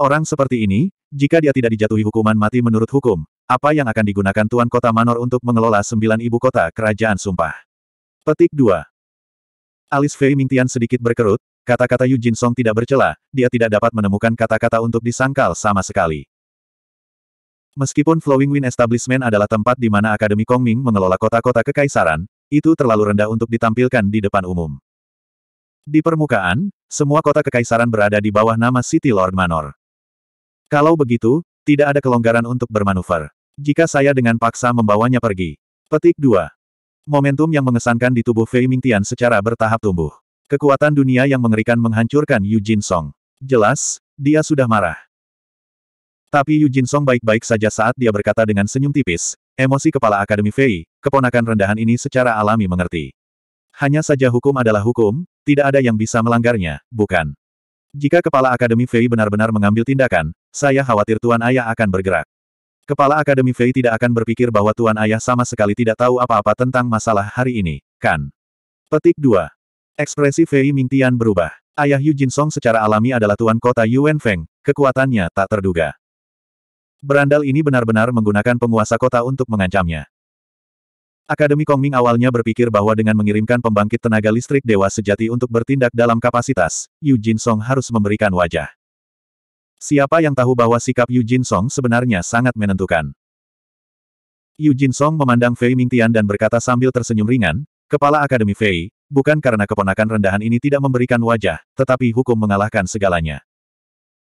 Orang seperti ini, jika dia tidak dijatuhi hukuman mati menurut hukum, apa yang akan digunakan Tuan Kota Manor untuk mengelola sembilan ibu kota kerajaan sumpah? Petik 2. Alis Fei Mingtian sedikit berkerut, Kata-kata Yu Jin Song tidak bercela, dia tidak dapat menemukan kata-kata untuk disangkal sama sekali. Meskipun Flowing Wind Establishment adalah tempat di mana Akademi Kongming mengelola kota-kota kekaisaran, itu terlalu rendah untuk ditampilkan di depan umum. Di permukaan, semua kota kekaisaran berada di bawah nama City Lord Manor. Kalau begitu, tidak ada kelonggaran untuk bermanuver. Jika saya dengan paksa membawanya pergi. Petik 2. Momentum yang mengesankan di tubuh Fei Ming Tian secara bertahap tumbuh. Kekuatan dunia yang mengerikan menghancurkan Yu Jin Song. Jelas, dia sudah marah. Tapi Yu Jin Song baik-baik saja saat dia berkata dengan senyum tipis, emosi kepala Akademi Fei, keponakan rendahan ini secara alami mengerti. Hanya saja hukum adalah hukum, tidak ada yang bisa melanggarnya, bukan? Jika kepala Akademi Fei benar-benar mengambil tindakan, saya khawatir Tuan Ayah akan bergerak. Kepala Akademi Fei tidak akan berpikir bahwa Tuan Ayah sama sekali tidak tahu apa-apa tentang masalah hari ini, kan? Petik 2. Ekspresi Fei Mingtian berubah. Ayah Yu Song secara alami adalah tuan kota Yuan Feng, kekuatannya tak terduga. Berandal ini benar-benar menggunakan penguasa kota untuk mengancamnya. Akademi Kongming awalnya berpikir bahwa dengan mengirimkan pembangkit tenaga listrik dewa sejati untuk bertindak dalam kapasitas, Yu Song harus memberikan wajah. Siapa yang tahu bahwa sikap Yu Song sebenarnya sangat menentukan. Yu Song memandang Fei Mingtian dan berkata sambil tersenyum ringan, Kepala Akademi Fei, Bukan karena keponakan rendahan ini tidak memberikan wajah, tetapi hukum mengalahkan segalanya.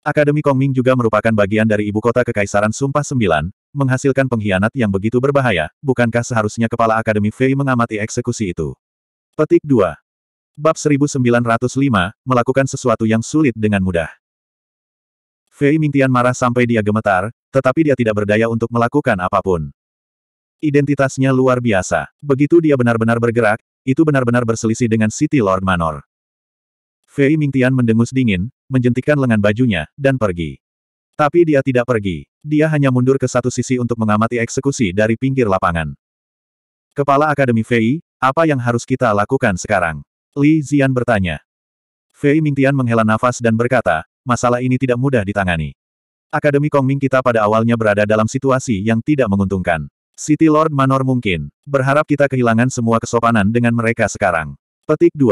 Akademi Kongming juga merupakan bagian dari ibu kota Kekaisaran Sumpah Sembilan, menghasilkan pengkhianat yang begitu berbahaya, bukankah seharusnya Kepala Akademi Fei mengamati eksekusi itu? Petik 2. Bab 1905, melakukan sesuatu yang sulit dengan mudah. Fei Mingtian marah sampai dia gemetar, tetapi dia tidak berdaya untuk melakukan apapun. Identitasnya luar biasa. Begitu dia benar-benar bergerak, itu benar-benar berselisih dengan City Lord Manor. Fei Mingtian mendengus dingin, menjentikan lengan bajunya, dan pergi. Tapi dia tidak pergi. Dia hanya mundur ke satu sisi untuk mengamati eksekusi dari pinggir lapangan. Kepala Akademi Fei, apa yang harus kita lakukan sekarang? Li Zian bertanya. Fei Mingtian menghela nafas dan berkata, masalah ini tidak mudah ditangani. Akademi Kongming kita pada awalnya berada dalam situasi yang tidak menguntungkan. City Lord Manor mungkin. Berharap kita kehilangan semua kesopanan dengan mereka sekarang. Petik 2.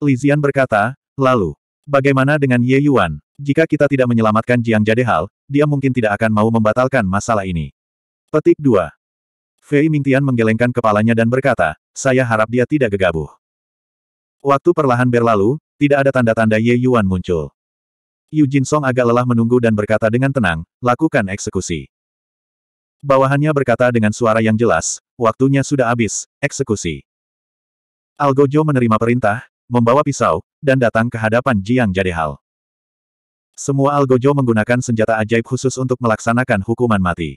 Lizian berkata, lalu, bagaimana dengan Ye Yuan? Jika kita tidak menyelamatkan Jiang Jadehal, dia mungkin tidak akan mau membatalkan masalah ini. Petik 2. Fei Mingtian menggelengkan kepalanya dan berkata, saya harap dia tidak gegabah. Waktu perlahan berlalu, tidak ada tanda-tanda Ye Yuan muncul. Yu Jin Song agak lelah menunggu dan berkata dengan tenang, lakukan eksekusi. Bawahannya berkata dengan suara yang jelas, waktunya sudah habis, eksekusi. Algojo menerima perintah, membawa pisau, dan datang ke hadapan Jiang Jadehal. Semua Algojo menggunakan senjata ajaib khusus untuk melaksanakan hukuman mati.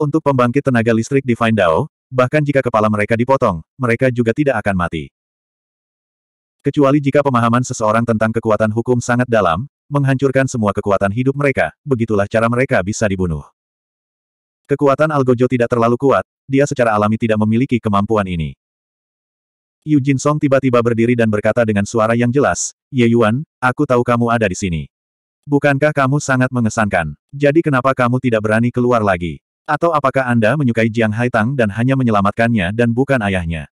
Untuk pembangkit tenaga listrik di Findao, bahkan jika kepala mereka dipotong, mereka juga tidak akan mati. Kecuali jika pemahaman seseorang tentang kekuatan hukum sangat dalam, menghancurkan semua kekuatan hidup mereka, begitulah cara mereka bisa dibunuh. Kekuatan Algojo tidak terlalu kuat, dia secara alami tidak memiliki kemampuan ini. Yu Jin Song tiba-tiba berdiri dan berkata dengan suara yang jelas, Ye Yuan, aku tahu kamu ada di sini. Bukankah kamu sangat mengesankan? Jadi kenapa kamu tidak berani keluar lagi? Atau apakah Anda menyukai Jiang Haitang dan hanya menyelamatkannya dan bukan ayahnya?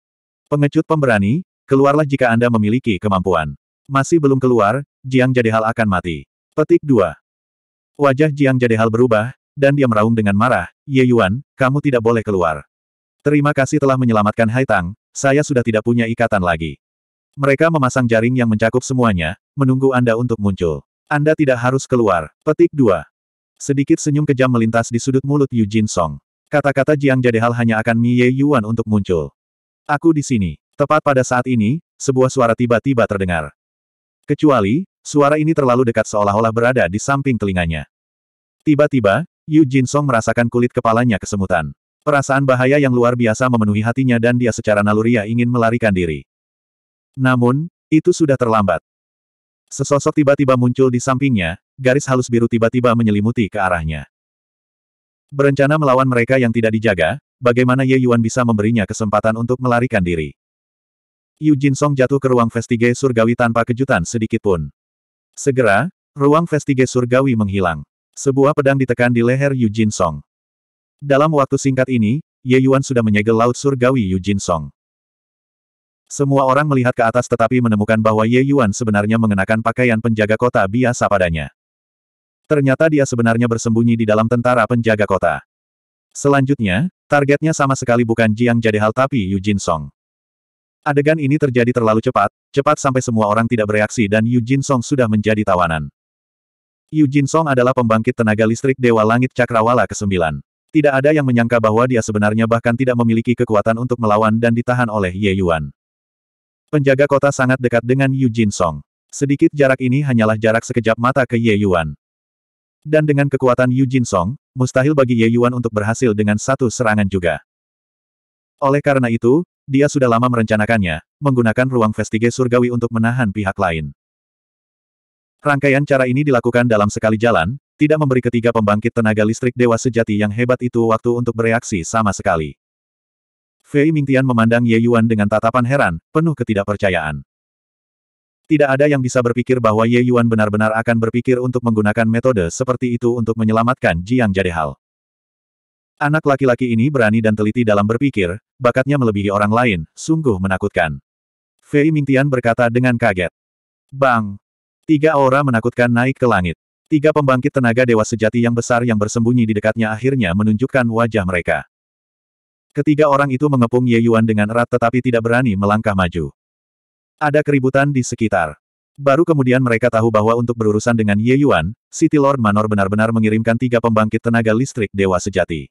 Pengecut pemberani, keluarlah jika Anda memiliki kemampuan. Masih belum keluar, Jiang Jadehal akan mati. Petik 2. Wajah Jiang Jadehal berubah, dan dia meraung dengan marah, Ye Yuan, kamu tidak boleh keluar. Terima kasih telah menyelamatkan Haitang. saya sudah tidak punya ikatan lagi. Mereka memasang jaring yang mencakup semuanya, menunggu Anda untuk muncul. Anda tidak harus keluar. Petik 2. Sedikit senyum kejam melintas di sudut mulut Yu Jin Song. Kata-kata Jiang Jadehal hanya akan Mi Ye Yuan untuk muncul. Aku di sini. Tepat pada saat ini, sebuah suara tiba-tiba terdengar. Kecuali, suara ini terlalu dekat seolah-olah berada di samping telinganya. Tiba-tiba, Yu Jin Song merasakan kulit kepalanya kesemutan. Perasaan bahaya yang luar biasa memenuhi hatinya dan dia secara naluriah ingin melarikan diri. Namun, itu sudah terlambat. Sesosok tiba-tiba muncul di sampingnya, garis halus biru tiba-tiba menyelimuti ke arahnya. Berencana melawan mereka yang tidak dijaga, bagaimana Ye Yuan bisa memberinya kesempatan untuk melarikan diri. Yu Jin Song jatuh ke ruang vestige surgawi tanpa kejutan sedikitpun. Segera, ruang vestige surgawi menghilang. Sebuah pedang ditekan di leher Yu Jin Song. Dalam waktu singkat ini, Ye Yuan sudah menyegel laut surgawi Yu Jin Song. Semua orang melihat ke atas tetapi menemukan bahwa Ye Yuan sebenarnya mengenakan pakaian penjaga kota biasa padanya. Ternyata dia sebenarnya bersembunyi di dalam tentara penjaga kota. Selanjutnya, targetnya sama sekali bukan Jiang Jadehal tapi Yu Jin Song. Adegan ini terjadi terlalu cepat, cepat sampai semua orang tidak bereaksi dan Yu Jin Song sudah menjadi tawanan. Yu Jin Song adalah pembangkit tenaga listrik Dewa Langit Cakrawala ke-9. Tidak ada yang menyangka bahwa dia sebenarnya bahkan tidak memiliki kekuatan untuk melawan dan ditahan oleh Ye Yuan. Penjaga kota sangat dekat dengan Yu Jin Song. Sedikit jarak ini hanyalah jarak sekejap mata ke Ye Yuan. Dan dengan kekuatan Yu Jin Song, mustahil bagi Ye Yuan untuk berhasil dengan satu serangan juga. Oleh karena itu, dia sudah lama merencanakannya, menggunakan ruang vestige surgawi untuk menahan pihak lain. Rangkaian cara ini dilakukan dalam sekali jalan, tidak memberi ketiga pembangkit tenaga listrik dewa sejati yang hebat itu waktu untuk bereaksi sama sekali. Fei Mingtian memandang Ye Yuan dengan tatapan heran, penuh ketidakpercayaan. Tidak ada yang bisa berpikir bahwa Ye Yuan benar-benar akan berpikir untuk menggunakan metode seperti itu untuk menyelamatkan Jiang Jadehal. Anak laki-laki ini berani dan teliti dalam berpikir, bakatnya melebihi orang lain, sungguh menakutkan. Fei Mingtian berkata dengan kaget. Bang! Tiga aura menakutkan naik ke langit. Tiga pembangkit tenaga dewa sejati yang besar yang bersembunyi di dekatnya akhirnya menunjukkan wajah mereka. Ketiga orang itu mengepung Ye Yuan dengan erat tetapi tidak berani melangkah maju. Ada keributan di sekitar. Baru kemudian mereka tahu bahwa untuk berurusan dengan Ye Yuan, City Lord Manor benar-benar mengirimkan tiga pembangkit tenaga listrik dewa sejati.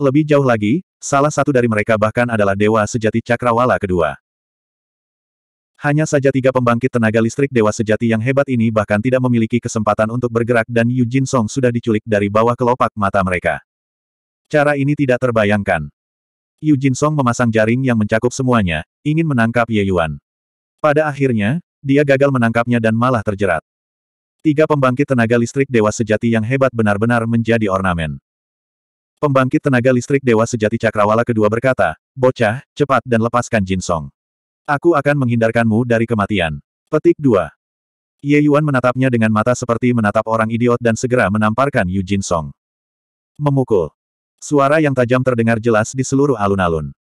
Lebih jauh lagi, salah satu dari mereka bahkan adalah dewa sejati cakrawala kedua. Hanya saja tiga pembangkit tenaga listrik dewa sejati yang hebat ini bahkan tidak memiliki kesempatan untuk bergerak dan Yu Jin Song sudah diculik dari bawah kelopak mata mereka. Cara ini tidak terbayangkan. Yu Jin Song memasang jaring yang mencakup semuanya, ingin menangkap Ye Yuan. Pada akhirnya, dia gagal menangkapnya dan malah terjerat. Tiga pembangkit tenaga listrik dewa sejati yang hebat benar-benar menjadi ornamen. Pembangkit tenaga listrik Dewa Sejati Cakrawala kedua berkata, Bocah, cepat dan lepaskan Jin Song. Aku akan menghindarkanmu dari kematian. Petik 2. Ye Yuan menatapnya dengan mata seperti menatap orang idiot dan segera menamparkan Yu Jin Song. Memukul. Suara yang tajam terdengar jelas di seluruh alun-alun.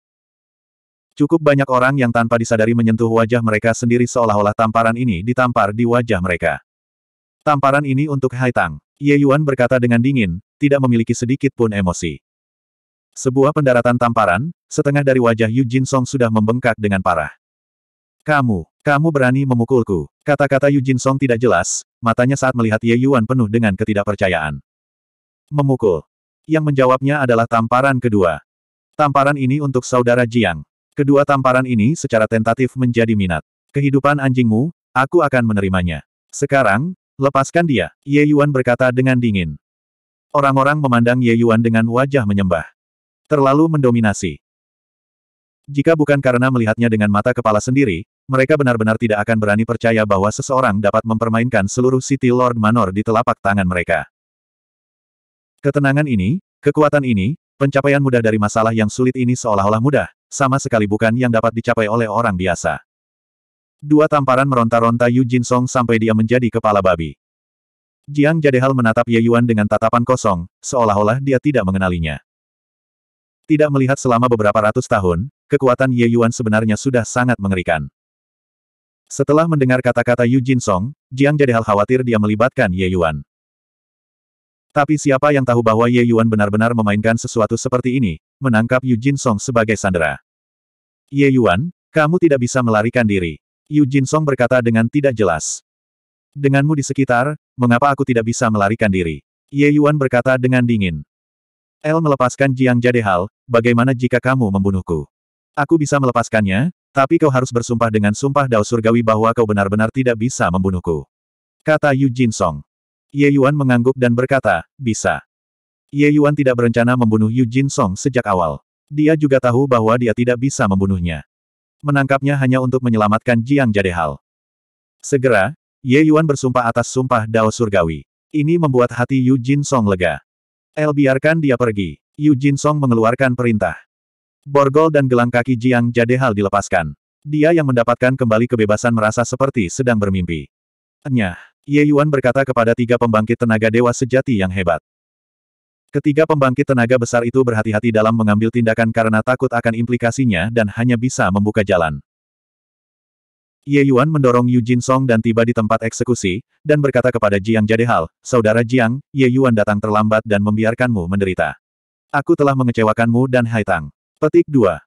Cukup banyak orang yang tanpa disadari menyentuh wajah mereka sendiri seolah-olah tamparan ini ditampar di wajah mereka. Tamparan ini untuk Hai Tang. Ye Yuan berkata dengan dingin, tidak memiliki sedikit pun emosi. Sebuah pendaratan tamparan, setengah dari wajah Yu Jin Song sudah membengkak dengan parah. Kamu, kamu berani memukulku. Kata-kata Yu Jin Song tidak jelas, matanya saat melihat Ye Yuan penuh dengan ketidakpercayaan. Memukul. Yang menjawabnya adalah tamparan kedua. Tamparan ini untuk saudara Jiang. Kedua tamparan ini secara tentatif menjadi minat. Kehidupan anjingmu, aku akan menerimanya. Sekarang, lepaskan dia, Ye Yuan berkata dengan dingin. Orang-orang memandang Ye Yuan dengan wajah menyembah. Terlalu mendominasi. Jika bukan karena melihatnya dengan mata kepala sendiri, mereka benar-benar tidak akan berani percaya bahwa seseorang dapat mempermainkan seluruh City Lord Manor di telapak tangan mereka. Ketenangan ini, kekuatan ini, pencapaian mudah dari masalah yang sulit ini seolah-olah mudah, sama sekali bukan yang dapat dicapai oleh orang biasa. Dua tamparan meronta-ronta Yu Jin Song sampai dia menjadi kepala babi. Jiang Jadehal menatap Ye Yuan dengan tatapan kosong, seolah-olah dia tidak mengenalinya. Tidak melihat selama beberapa ratus tahun, kekuatan Ye Yuan sebenarnya sudah sangat mengerikan. Setelah mendengar kata-kata Yu Jin Song, Jiang Jadehal khawatir dia melibatkan Ye Yuan. Tapi siapa yang tahu bahwa Ye Yuan benar-benar memainkan sesuatu seperti ini, menangkap Yu Jin Song sebagai sandera. Ye Yuan, kamu tidak bisa melarikan diri. Yu Jin Song berkata dengan tidak jelas. Denganmu di sekitar, mengapa aku tidak bisa melarikan diri? Ye Yuan berkata dengan dingin. El melepaskan Jiang Jadehal, bagaimana jika kamu membunuhku? Aku bisa melepaskannya, tapi kau harus bersumpah dengan sumpah dao surgawi bahwa kau benar-benar tidak bisa membunuhku. Kata Yu Jin Song. Ye Yuan mengangguk dan berkata, bisa. Ye Yuan tidak berencana membunuh Yu Jin Song sejak awal. Dia juga tahu bahwa dia tidak bisa membunuhnya. Menangkapnya hanya untuk menyelamatkan Jiang Jadehal. Segera, Ye Yuan bersumpah atas sumpah Dao Surgawi. Ini membuat hati Yu Jin Song lega. El biarkan dia pergi. Yu Jin Song mengeluarkan perintah. Borgol dan gelang kaki Jiang Jadehal dilepaskan. Dia yang mendapatkan kembali kebebasan merasa seperti sedang bermimpi. Nyah, Ye Yuan berkata kepada tiga pembangkit tenaga dewa sejati yang hebat. Ketiga pembangkit tenaga besar itu berhati-hati dalam mengambil tindakan karena takut akan implikasinya dan hanya bisa membuka jalan. Ye Yuan mendorong Yu Jin Song dan tiba di tempat eksekusi, dan berkata kepada Jiang Jadehal, Saudara Jiang, Ye Yuan datang terlambat dan membiarkanmu menderita. Aku telah mengecewakanmu dan Haitang. Petik 2.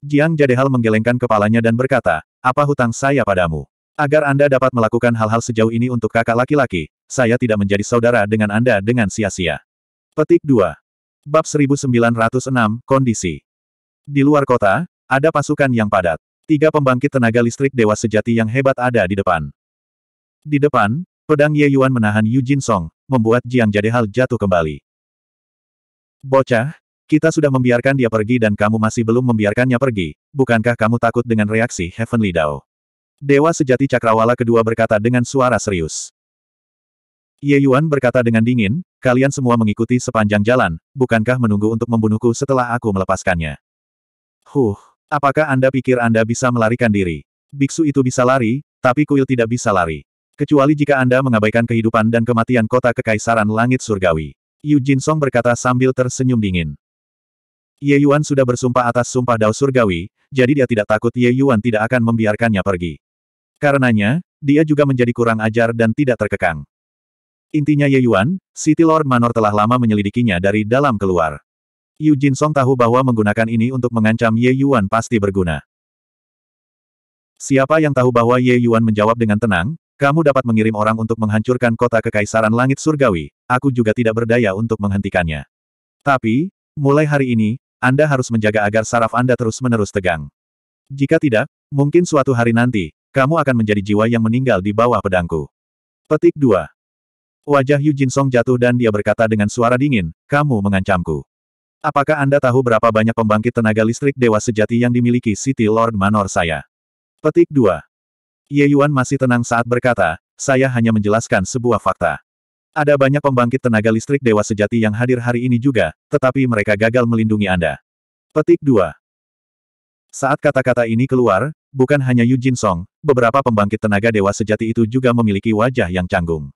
Jiang Jadehal menggelengkan kepalanya dan berkata, apa hutang saya padamu? Agar Anda dapat melakukan hal-hal sejauh ini untuk kakak laki-laki, saya tidak menjadi saudara dengan Anda dengan sia-sia. Petik 2. Bab 1906, Kondisi. Di luar kota, ada pasukan yang padat. Tiga pembangkit tenaga listrik dewa sejati yang hebat ada di depan. Di depan, pedang Ye Yuan menahan Yu Jin Song, membuat Jiang Jadehal jatuh kembali. Bocah, kita sudah membiarkan dia pergi dan kamu masih belum membiarkannya pergi, bukankah kamu takut dengan reaksi Heavenly Dao? Dewa sejati cakrawala kedua berkata dengan suara serius. Ye Yuan berkata dengan dingin, kalian semua mengikuti sepanjang jalan, bukankah menunggu untuk membunuhku setelah aku melepaskannya? Huh, apakah Anda pikir Anda bisa melarikan diri? Biksu itu bisa lari, tapi kuil tidak bisa lari. Kecuali jika Anda mengabaikan kehidupan dan kematian kota kekaisaran langit surgawi. Yu Jin Song berkata sambil tersenyum dingin. Ye Yuan sudah bersumpah atas sumpah Dao Surgawi, jadi dia tidak takut Ye Yuan tidak akan membiarkannya pergi. Karenanya, dia juga menjadi kurang ajar dan tidak terkekang. Intinya Ye Yuan, City Lord Manor telah lama menyelidikinya dari dalam keluar. Yu Jin Song tahu bahwa menggunakan ini untuk mengancam Ye Yuan pasti berguna. Siapa yang tahu bahwa Ye Yuan menjawab dengan tenang, kamu dapat mengirim orang untuk menghancurkan kota Kekaisaran Langit Surgawi, aku juga tidak berdaya untuk menghentikannya. Tapi, mulai hari ini, anda harus menjaga agar saraf Anda terus-menerus tegang. Jika tidak, mungkin suatu hari nanti, kamu akan menjadi jiwa yang meninggal di bawah pedangku. Petik 2. Wajah Yu Jin Song jatuh dan dia berkata dengan suara dingin, kamu mengancamku. Apakah Anda tahu berapa banyak pembangkit tenaga listrik dewa sejati yang dimiliki City Lord Manor saya? Petik 2. Ye Yuan masih tenang saat berkata, saya hanya menjelaskan sebuah fakta. Ada banyak pembangkit tenaga listrik dewa sejati yang hadir hari ini juga, tetapi mereka gagal melindungi Anda. Petik 2. Saat kata-kata ini keluar, bukan hanya Yu Jin Song, beberapa pembangkit tenaga dewa sejati itu juga memiliki wajah yang canggung.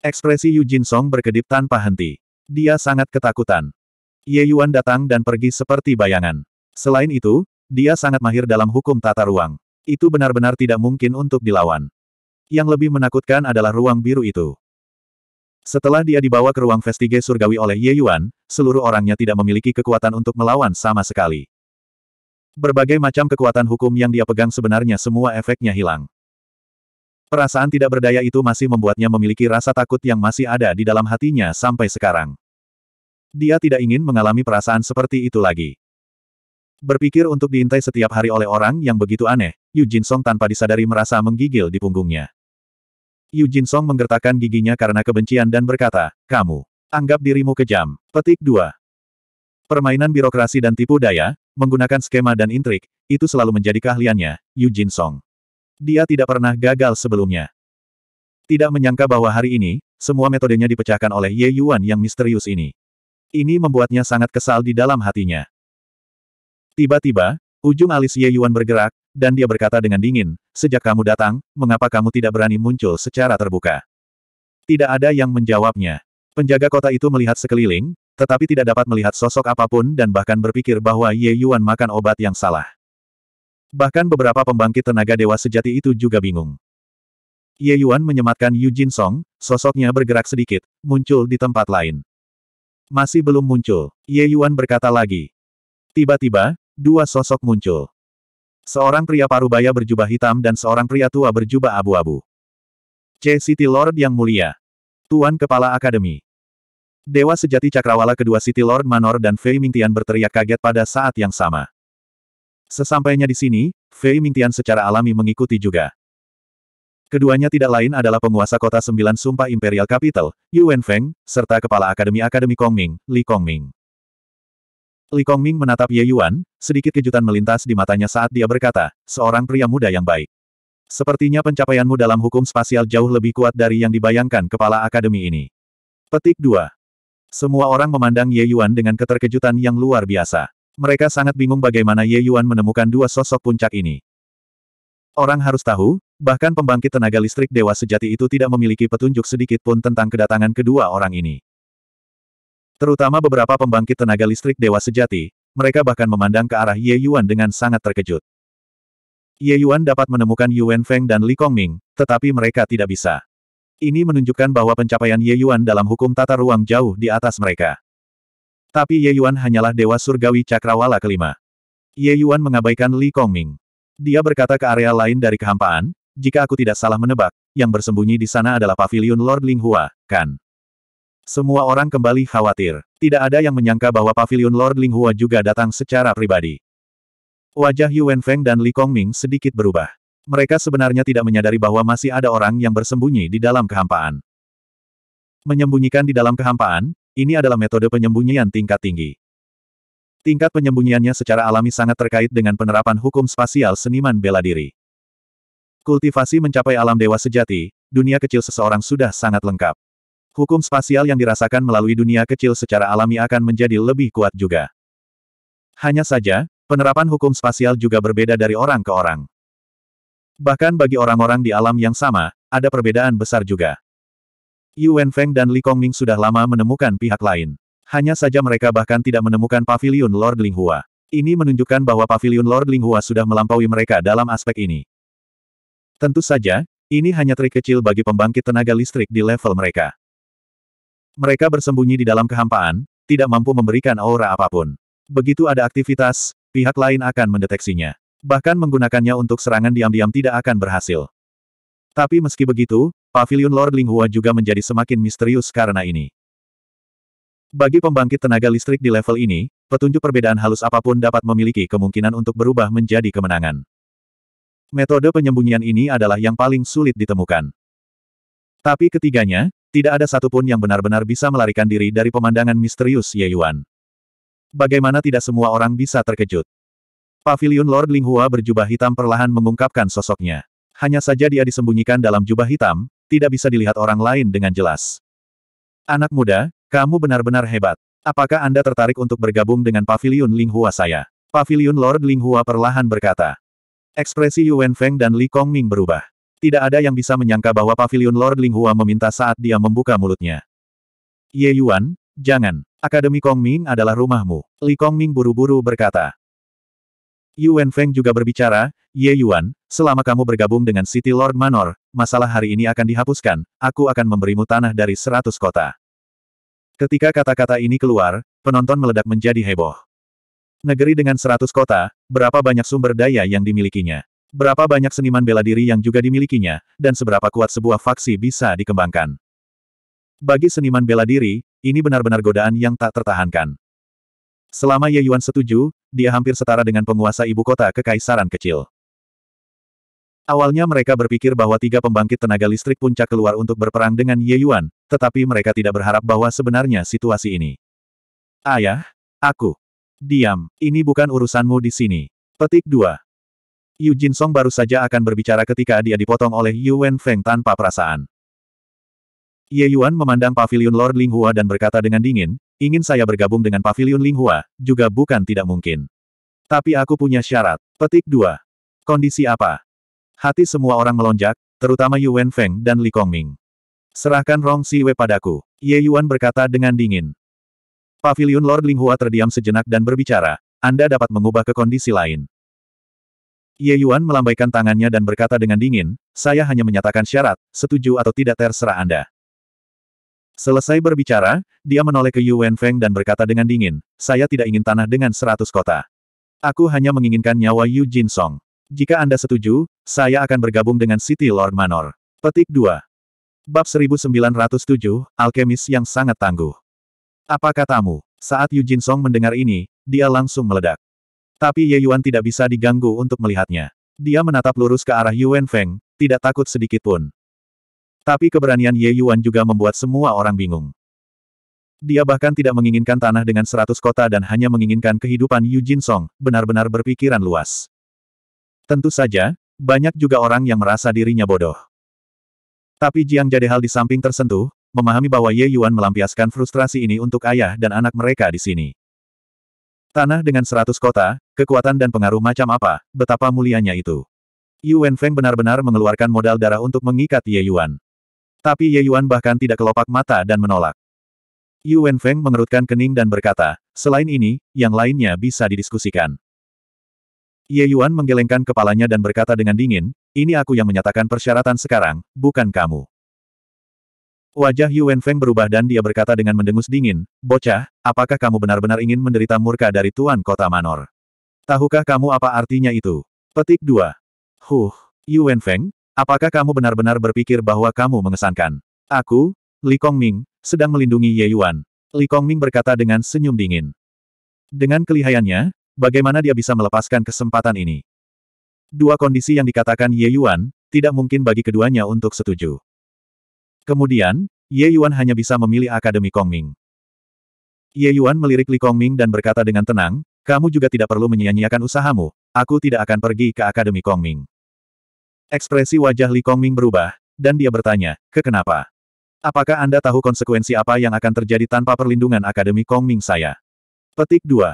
Ekspresi Yu Jin Song berkedip tanpa henti. Dia sangat ketakutan. Ye Yuan datang dan pergi seperti bayangan. Selain itu, dia sangat mahir dalam hukum tata ruang. Itu benar-benar tidak mungkin untuk dilawan. Yang lebih menakutkan adalah ruang biru itu. Setelah dia dibawa ke ruang vestige surgawi oleh Ye Yuan, seluruh orangnya tidak memiliki kekuatan untuk melawan sama sekali. Berbagai macam kekuatan hukum yang dia pegang sebenarnya semua efeknya hilang. Perasaan tidak berdaya itu masih membuatnya memiliki rasa takut yang masih ada di dalam hatinya sampai sekarang. Dia tidak ingin mengalami perasaan seperti itu lagi. Berpikir untuk diintai setiap hari oleh orang yang begitu aneh, Yu Jin Song tanpa disadari merasa menggigil di punggungnya. Yu Jin Song menggertakkan giginya karena kebencian dan berkata, kamu, anggap dirimu kejam. Petik 2. Permainan birokrasi dan tipu daya, menggunakan skema dan intrik, itu selalu menjadi keahliannya, Yu Jin Song. Dia tidak pernah gagal sebelumnya. Tidak menyangka bahwa hari ini, semua metodenya dipecahkan oleh Ye Yuan yang misterius ini. Ini membuatnya sangat kesal di dalam hatinya. Tiba-tiba, ujung alis Ye Yuan bergerak, dan dia berkata dengan dingin, sejak kamu datang, mengapa kamu tidak berani muncul secara terbuka? Tidak ada yang menjawabnya. Penjaga kota itu melihat sekeliling, tetapi tidak dapat melihat sosok apapun dan bahkan berpikir bahwa Ye Yuan makan obat yang salah. Bahkan beberapa pembangkit tenaga dewa sejati itu juga bingung. Ye Yuan menyematkan Yu Jin Song, sosoknya bergerak sedikit, muncul di tempat lain. Masih belum muncul, Ye Yuan berkata lagi. Tiba-tiba, dua sosok muncul. Seorang pria parubaya berjubah hitam dan seorang pria tua berjubah abu-abu. C. City Lord yang mulia. Tuan Kepala Akademi. Dewa sejati cakrawala kedua City Lord Manor dan Fei Mingtian berteriak kaget pada saat yang sama. Sesampainya di sini, Fei Mingtian secara alami mengikuti juga. Keduanya tidak lain adalah penguasa kota sembilan sumpah Imperial Capital, Yuan Feng, serta Kepala Akademi Akademi Kongming, Li Kongming. Li Kongming menatap Ye Yuan, sedikit kejutan melintas di matanya saat dia berkata, seorang pria muda yang baik. Sepertinya pencapaianmu dalam hukum spasial jauh lebih kuat dari yang dibayangkan kepala akademi ini. Petik 2. Semua orang memandang Ye Yuan dengan keterkejutan yang luar biasa. Mereka sangat bingung bagaimana Ye Yuan menemukan dua sosok puncak ini. Orang harus tahu, bahkan pembangkit tenaga listrik dewa sejati itu tidak memiliki petunjuk sedikit pun tentang kedatangan kedua orang ini. Terutama beberapa pembangkit tenaga listrik dewa sejati, mereka bahkan memandang ke arah Ye Yuan dengan sangat terkejut. Ye Yuan dapat menemukan Yuan Feng dan Li Kongming, tetapi mereka tidak bisa. Ini menunjukkan bahwa pencapaian Ye Yuan dalam hukum tata ruang jauh di atas mereka. Tapi Ye Yuan hanyalah dewa surgawi cakrawala kelima. Ye Yuan mengabaikan Li Kongming. Dia berkata ke area lain dari kehampaan, jika aku tidak salah menebak, yang bersembunyi di sana adalah pavilion Lord Linghua, kan? Semua orang kembali khawatir. Tidak ada yang menyangka bahwa pavilion Lord Linghua juga datang secara pribadi. Wajah Yuan Feng dan Li Kongming sedikit berubah. Mereka sebenarnya tidak menyadari bahwa masih ada orang yang bersembunyi di dalam kehampaan. Menyembunyikan di dalam kehampaan, ini adalah metode penyembunyian tingkat tinggi. Tingkat penyembunyiannya secara alami sangat terkait dengan penerapan hukum spasial seniman bela diri. Kultivasi mencapai alam dewa sejati, dunia kecil seseorang sudah sangat lengkap. Hukum spasial yang dirasakan melalui dunia kecil secara alami akan menjadi lebih kuat juga. Hanya saja, penerapan hukum spasial juga berbeda dari orang ke orang. Bahkan bagi orang-orang di alam yang sama, ada perbedaan besar juga. Yu Wenfeng dan Li Kongming sudah lama menemukan pihak lain. Hanya saja mereka bahkan tidak menemukan pavilion Lord Linghua. Ini menunjukkan bahwa pavilion Lord Linghua sudah melampaui mereka dalam aspek ini. Tentu saja, ini hanya trik kecil bagi pembangkit tenaga listrik di level mereka. Mereka bersembunyi di dalam kehampaan, tidak mampu memberikan aura apapun. Begitu ada aktivitas, pihak lain akan mendeteksinya. Bahkan menggunakannya untuk serangan diam-diam tidak akan berhasil. Tapi meski begitu, pavilion Lord Linghua juga menjadi semakin misterius karena ini. Bagi pembangkit tenaga listrik di level ini, petunjuk perbedaan halus apapun dapat memiliki kemungkinan untuk berubah menjadi kemenangan. Metode penyembunyian ini adalah yang paling sulit ditemukan. Tapi ketiganya, tidak ada satupun yang benar-benar bisa melarikan diri dari pemandangan misterius Ye Yuan. Bagaimana tidak semua orang bisa terkejut? Pavilion Lord Ling Hua berjubah hitam perlahan mengungkapkan sosoknya. Hanya saja dia disembunyikan dalam jubah hitam, tidak bisa dilihat orang lain dengan jelas. Anak muda, kamu benar-benar hebat. Apakah Anda tertarik untuk bergabung dengan Pavilion Hua saya? Pavilion Lord Ling Hua perlahan berkata. Ekspresi Yuan Feng dan Li Kong Ming berubah. Tidak ada yang bisa menyangka bahwa pavilion Lord Linghua meminta saat dia membuka mulutnya. Ye Yuan, jangan. Akademi Kongming adalah rumahmu. Li Kongming buru-buru berkata. Yuan Feng juga berbicara, Ye Yuan, selama kamu bergabung dengan City Lord Manor, masalah hari ini akan dihapuskan, aku akan memberimu tanah dari seratus kota. Ketika kata-kata ini keluar, penonton meledak menjadi heboh. Negeri dengan seratus kota, berapa banyak sumber daya yang dimilikinya? Berapa banyak seniman bela diri yang juga dimilikinya, dan seberapa kuat sebuah faksi bisa dikembangkan. Bagi seniman bela diri, ini benar-benar godaan yang tak tertahankan. Selama Ye Yuan setuju, dia hampir setara dengan penguasa ibu kota kekaisaran kecil. Awalnya mereka berpikir bahwa tiga pembangkit tenaga listrik puncak keluar untuk berperang dengan Ye Yuan, tetapi mereka tidak berharap bahwa sebenarnya situasi ini. Ayah, aku. Diam, ini bukan urusanmu di sini. Petik 2. Yu Jin Song baru saja akan berbicara ketika dia dipotong oleh Yu Wen Feng tanpa perasaan. Ye Yuan memandang pavilion Lord Ling Hua dan berkata dengan dingin, ingin saya bergabung dengan pavilion Hua, juga bukan tidak mungkin. Tapi aku punya syarat. Petik 2. Kondisi apa? Hati semua orang melonjak, terutama Yu Wen Feng dan Li Kongming. Serahkan Rong Si Wei padaku. Ye Yuan berkata dengan dingin. Pavilion Lord Ling Hua terdiam sejenak dan berbicara, Anda dapat mengubah ke kondisi lain. Ye Yuan melambaikan tangannya dan berkata dengan dingin, saya hanya menyatakan syarat, setuju atau tidak terserah Anda. Selesai berbicara, dia menoleh ke Yuan Feng dan berkata dengan dingin, saya tidak ingin tanah dengan seratus kota. Aku hanya menginginkan nyawa Yu Jin Song. Jika Anda setuju, saya akan bergabung dengan City Lord Manor. Petik 2. Bab 1907, Alkemis yang sangat tangguh. Apa katamu? Saat Yu Jin Song mendengar ini, dia langsung meledak. Tapi Ye Yuan tidak bisa diganggu untuk melihatnya. Dia menatap lurus ke arah Yuan Feng, tidak takut sedikit pun. Tapi keberanian Ye Yuan juga membuat semua orang bingung. Dia bahkan tidak menginginkan tanah dengan seratus kota dan hanya menginginkan kehidupan Yu Jin Song, benar-benar berpikiran luas. Tentu saja, banyak juga orang yang merasa dirinya bodoh. Tapi Jiang hal di samping tersentuh, memahami bahwa Ye Yuan melampiaskan frustrasi ini untuk ayah dan anak mereka di sini. Tanah dengan seratus kota, kekuatan dan pengaruh macam apa, betapa mulianya itu. Yuan Feng benar-benar mengeluarkan modal darah untuk mengikat Ye Yuan. Tapi Ye Yuan bahkan tidak kelopak mata dan menolak. Yuan Feng mengerutkan kening dan berkata, selain ini, yang lainnya bisa didiskusikan. Ye Yuan menggelengkan kepalanya dan berkata dengan dingin, ini aku yang menyatakan persyaratan sekarang, bukan kamu. Wajah Yuan Feng berubah dan dia berkata dengan mendengus dingin, Bocah, apakah kamu benar-benar ingin menderita murka dari Tuan Kota Manor? Tahukah kamu apa artinya itu? Petik 2. Huh, Yuan Feng, apakah kamu benar-benar berpikir bahwa kamu mengesankan? Aku, Li Kongming, sedang melindungi Ye Yuan. Li Kongming berkata dengan senyum dingin. Dengan kelihayannya, bagaimana dia bisa melepaskan kesempatan ini? Dua kondisi yang dikatakan Ye Yuan, tidak mungkin bagi keduanya untuk setuju. Kemudian, Ye Yuan hanya bisa memilih Akademi Kongming. Ye Yuan melirik Li Kongming dan berkata dengan tenang, kamu juga tidak perlu menyia-nyiakan usahamu, aku tidak akan pergi ke Akademi Kongming. Ekspresi wajah Li Kongming berubah, dan dia bertanya, kenapa? Apakah Anda tahu konsekuensi apa yang akan terjadi tanpa perlindungan Akademi Kongming saya? Petik 2.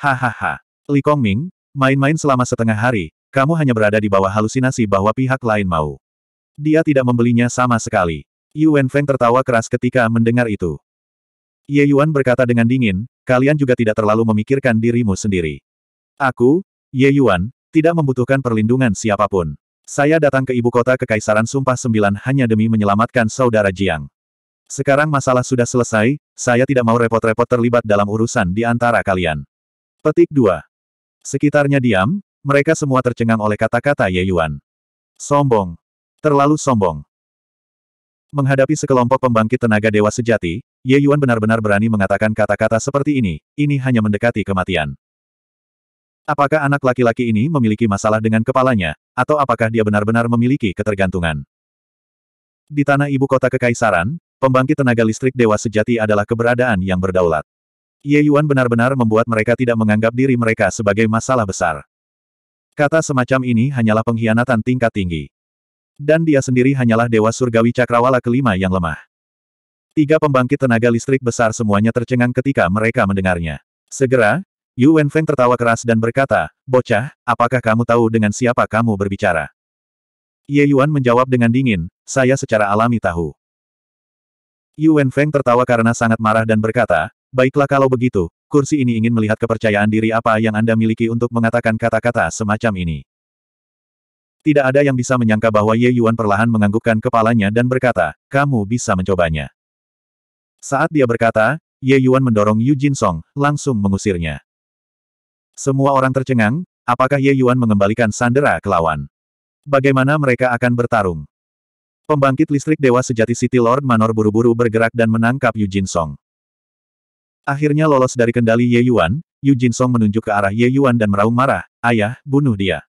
Hahaha. Li Kongming, main-main selama setengah hari, kamu hanya berada di bawah halusinasi bahwa pihak lain mau. Dia tidak membelinya sama sekali. Yuan Feng tertawa keras ketika mendengar itu. Ye Yuan berkata dengan dingin, kalian juga tidak terlalu memikirkan dirimu sendiri. Aku, Ye Yuan, tidak membutuhkan perlindungan siapapun. Saya datang ke ibu kota Kekaisaran Sumpah Sembilan hanya demi menyelamatkan saudara Jiang. Sekarang masalah sudah selesai, saya tidak mau repot-repot terlibat dalam urusan di antara kalian. Petik 2. Sekitarnya diam, mereka semua tercengang oleh kata-kata Ye Yuan. Sombong. Terlalu sombong. Menghadapi sekelompok pembangkit tenaga dewa sejati, Ye Yuan benar-benar berani mengatakan kata-kata seperti ini, ini hanya mendekati kematian. Apakah anak laki-laki ini memiliki masalah dengan kepalanya, atau apakah dia benar-benar memiliki ketergantungan? Di tanah ibu kota kekaisaran, pembangkit tenaga listrik dewa sejati adalah keberadaan yang berdaulat. Ye Yuan benar-benar membuat mereka tidak menganggap diri mereka sebagai masalah besar. Kata semacam ini hanyalah pengkhianatan tingkat tinggi. Dan dia sendiri hanyalah Dewa Surgawi Cakrawala kelima yang lemah. Tiga pembangkit tenaga listrik besar semuanya tercengang ketika mereka mendengarnya. Segera, Yu Wenfeng tertawa keras dan berkata, Bocah, apakah kamu tahu dengan siapa kamu berbicara? Ye Yuan menjawab dengan dingin, saya secara alami tahu. Yu Wenfeng tertawa karena sangat marah dan berkata, baiklah kalau begitu, kursi ini ingin melihat kepercayaan diri apa yang Anda miliki untuk mengatakan kata-kata semacam ini. Tidak ada yang bisa menyangka bahwa Ye Yuan perlahan menganggukkan kepalanya dan berkata, kamu bisa mencobanya. Saat dia berkata, Ye Yuan mendorong Yu Jin Song, langsung mengusirnya. Semua orang tercengang, apakah Ye Yuan mengembalikan sandera ke lawan? Bagaimana mereka akan bertarung? Pembangkit listrik dewa sejati City Lord Manor buru-buru bergerak dan menangkap Yu Jin Song. Akhirnya lolos dari kendali Ye Yuan, Yu Jin Song menunjuk ke arah Ye Yuan dan meraung marah, Ayah, bunuh dia.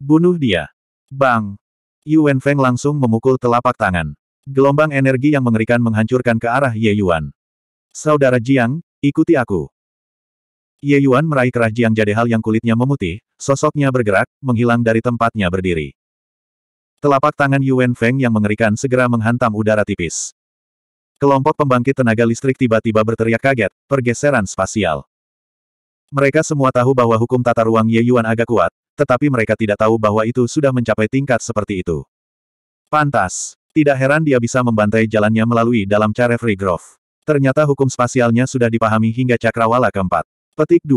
Bunuh dia. Bang! Yuan Feng langsung memukul telapak tangan. Gelombang energi yang mengerikan menghancurkan ke arah Ye Yuan. Saudara Jiang, ikuti aku. Ye Yuan meraih kerah Jiang hal yang kulitnya memutih, sosoknya bergerak, menghilang dari tempatnya berdiri. Telapak tangan Yuan Feng yang mengerikan segera menghantam udara tipis. Kelompok pembangkit tenaga listrik tiba-tiba berteriak kaget, pergeseran spasial. Mereka semua tahu bahwa hukum tata ruang Ye Yuan agak kuat, tetapi mereka tidak tahu bahwa itu sudah mencapai tingkat seperti itu. Pantas. Tidak heran dia bisa membantai jalannya melalui dalam free growth. Ternyata hukum spasialnya sudah dipahami hingga cakrawala keempat. Petik 2.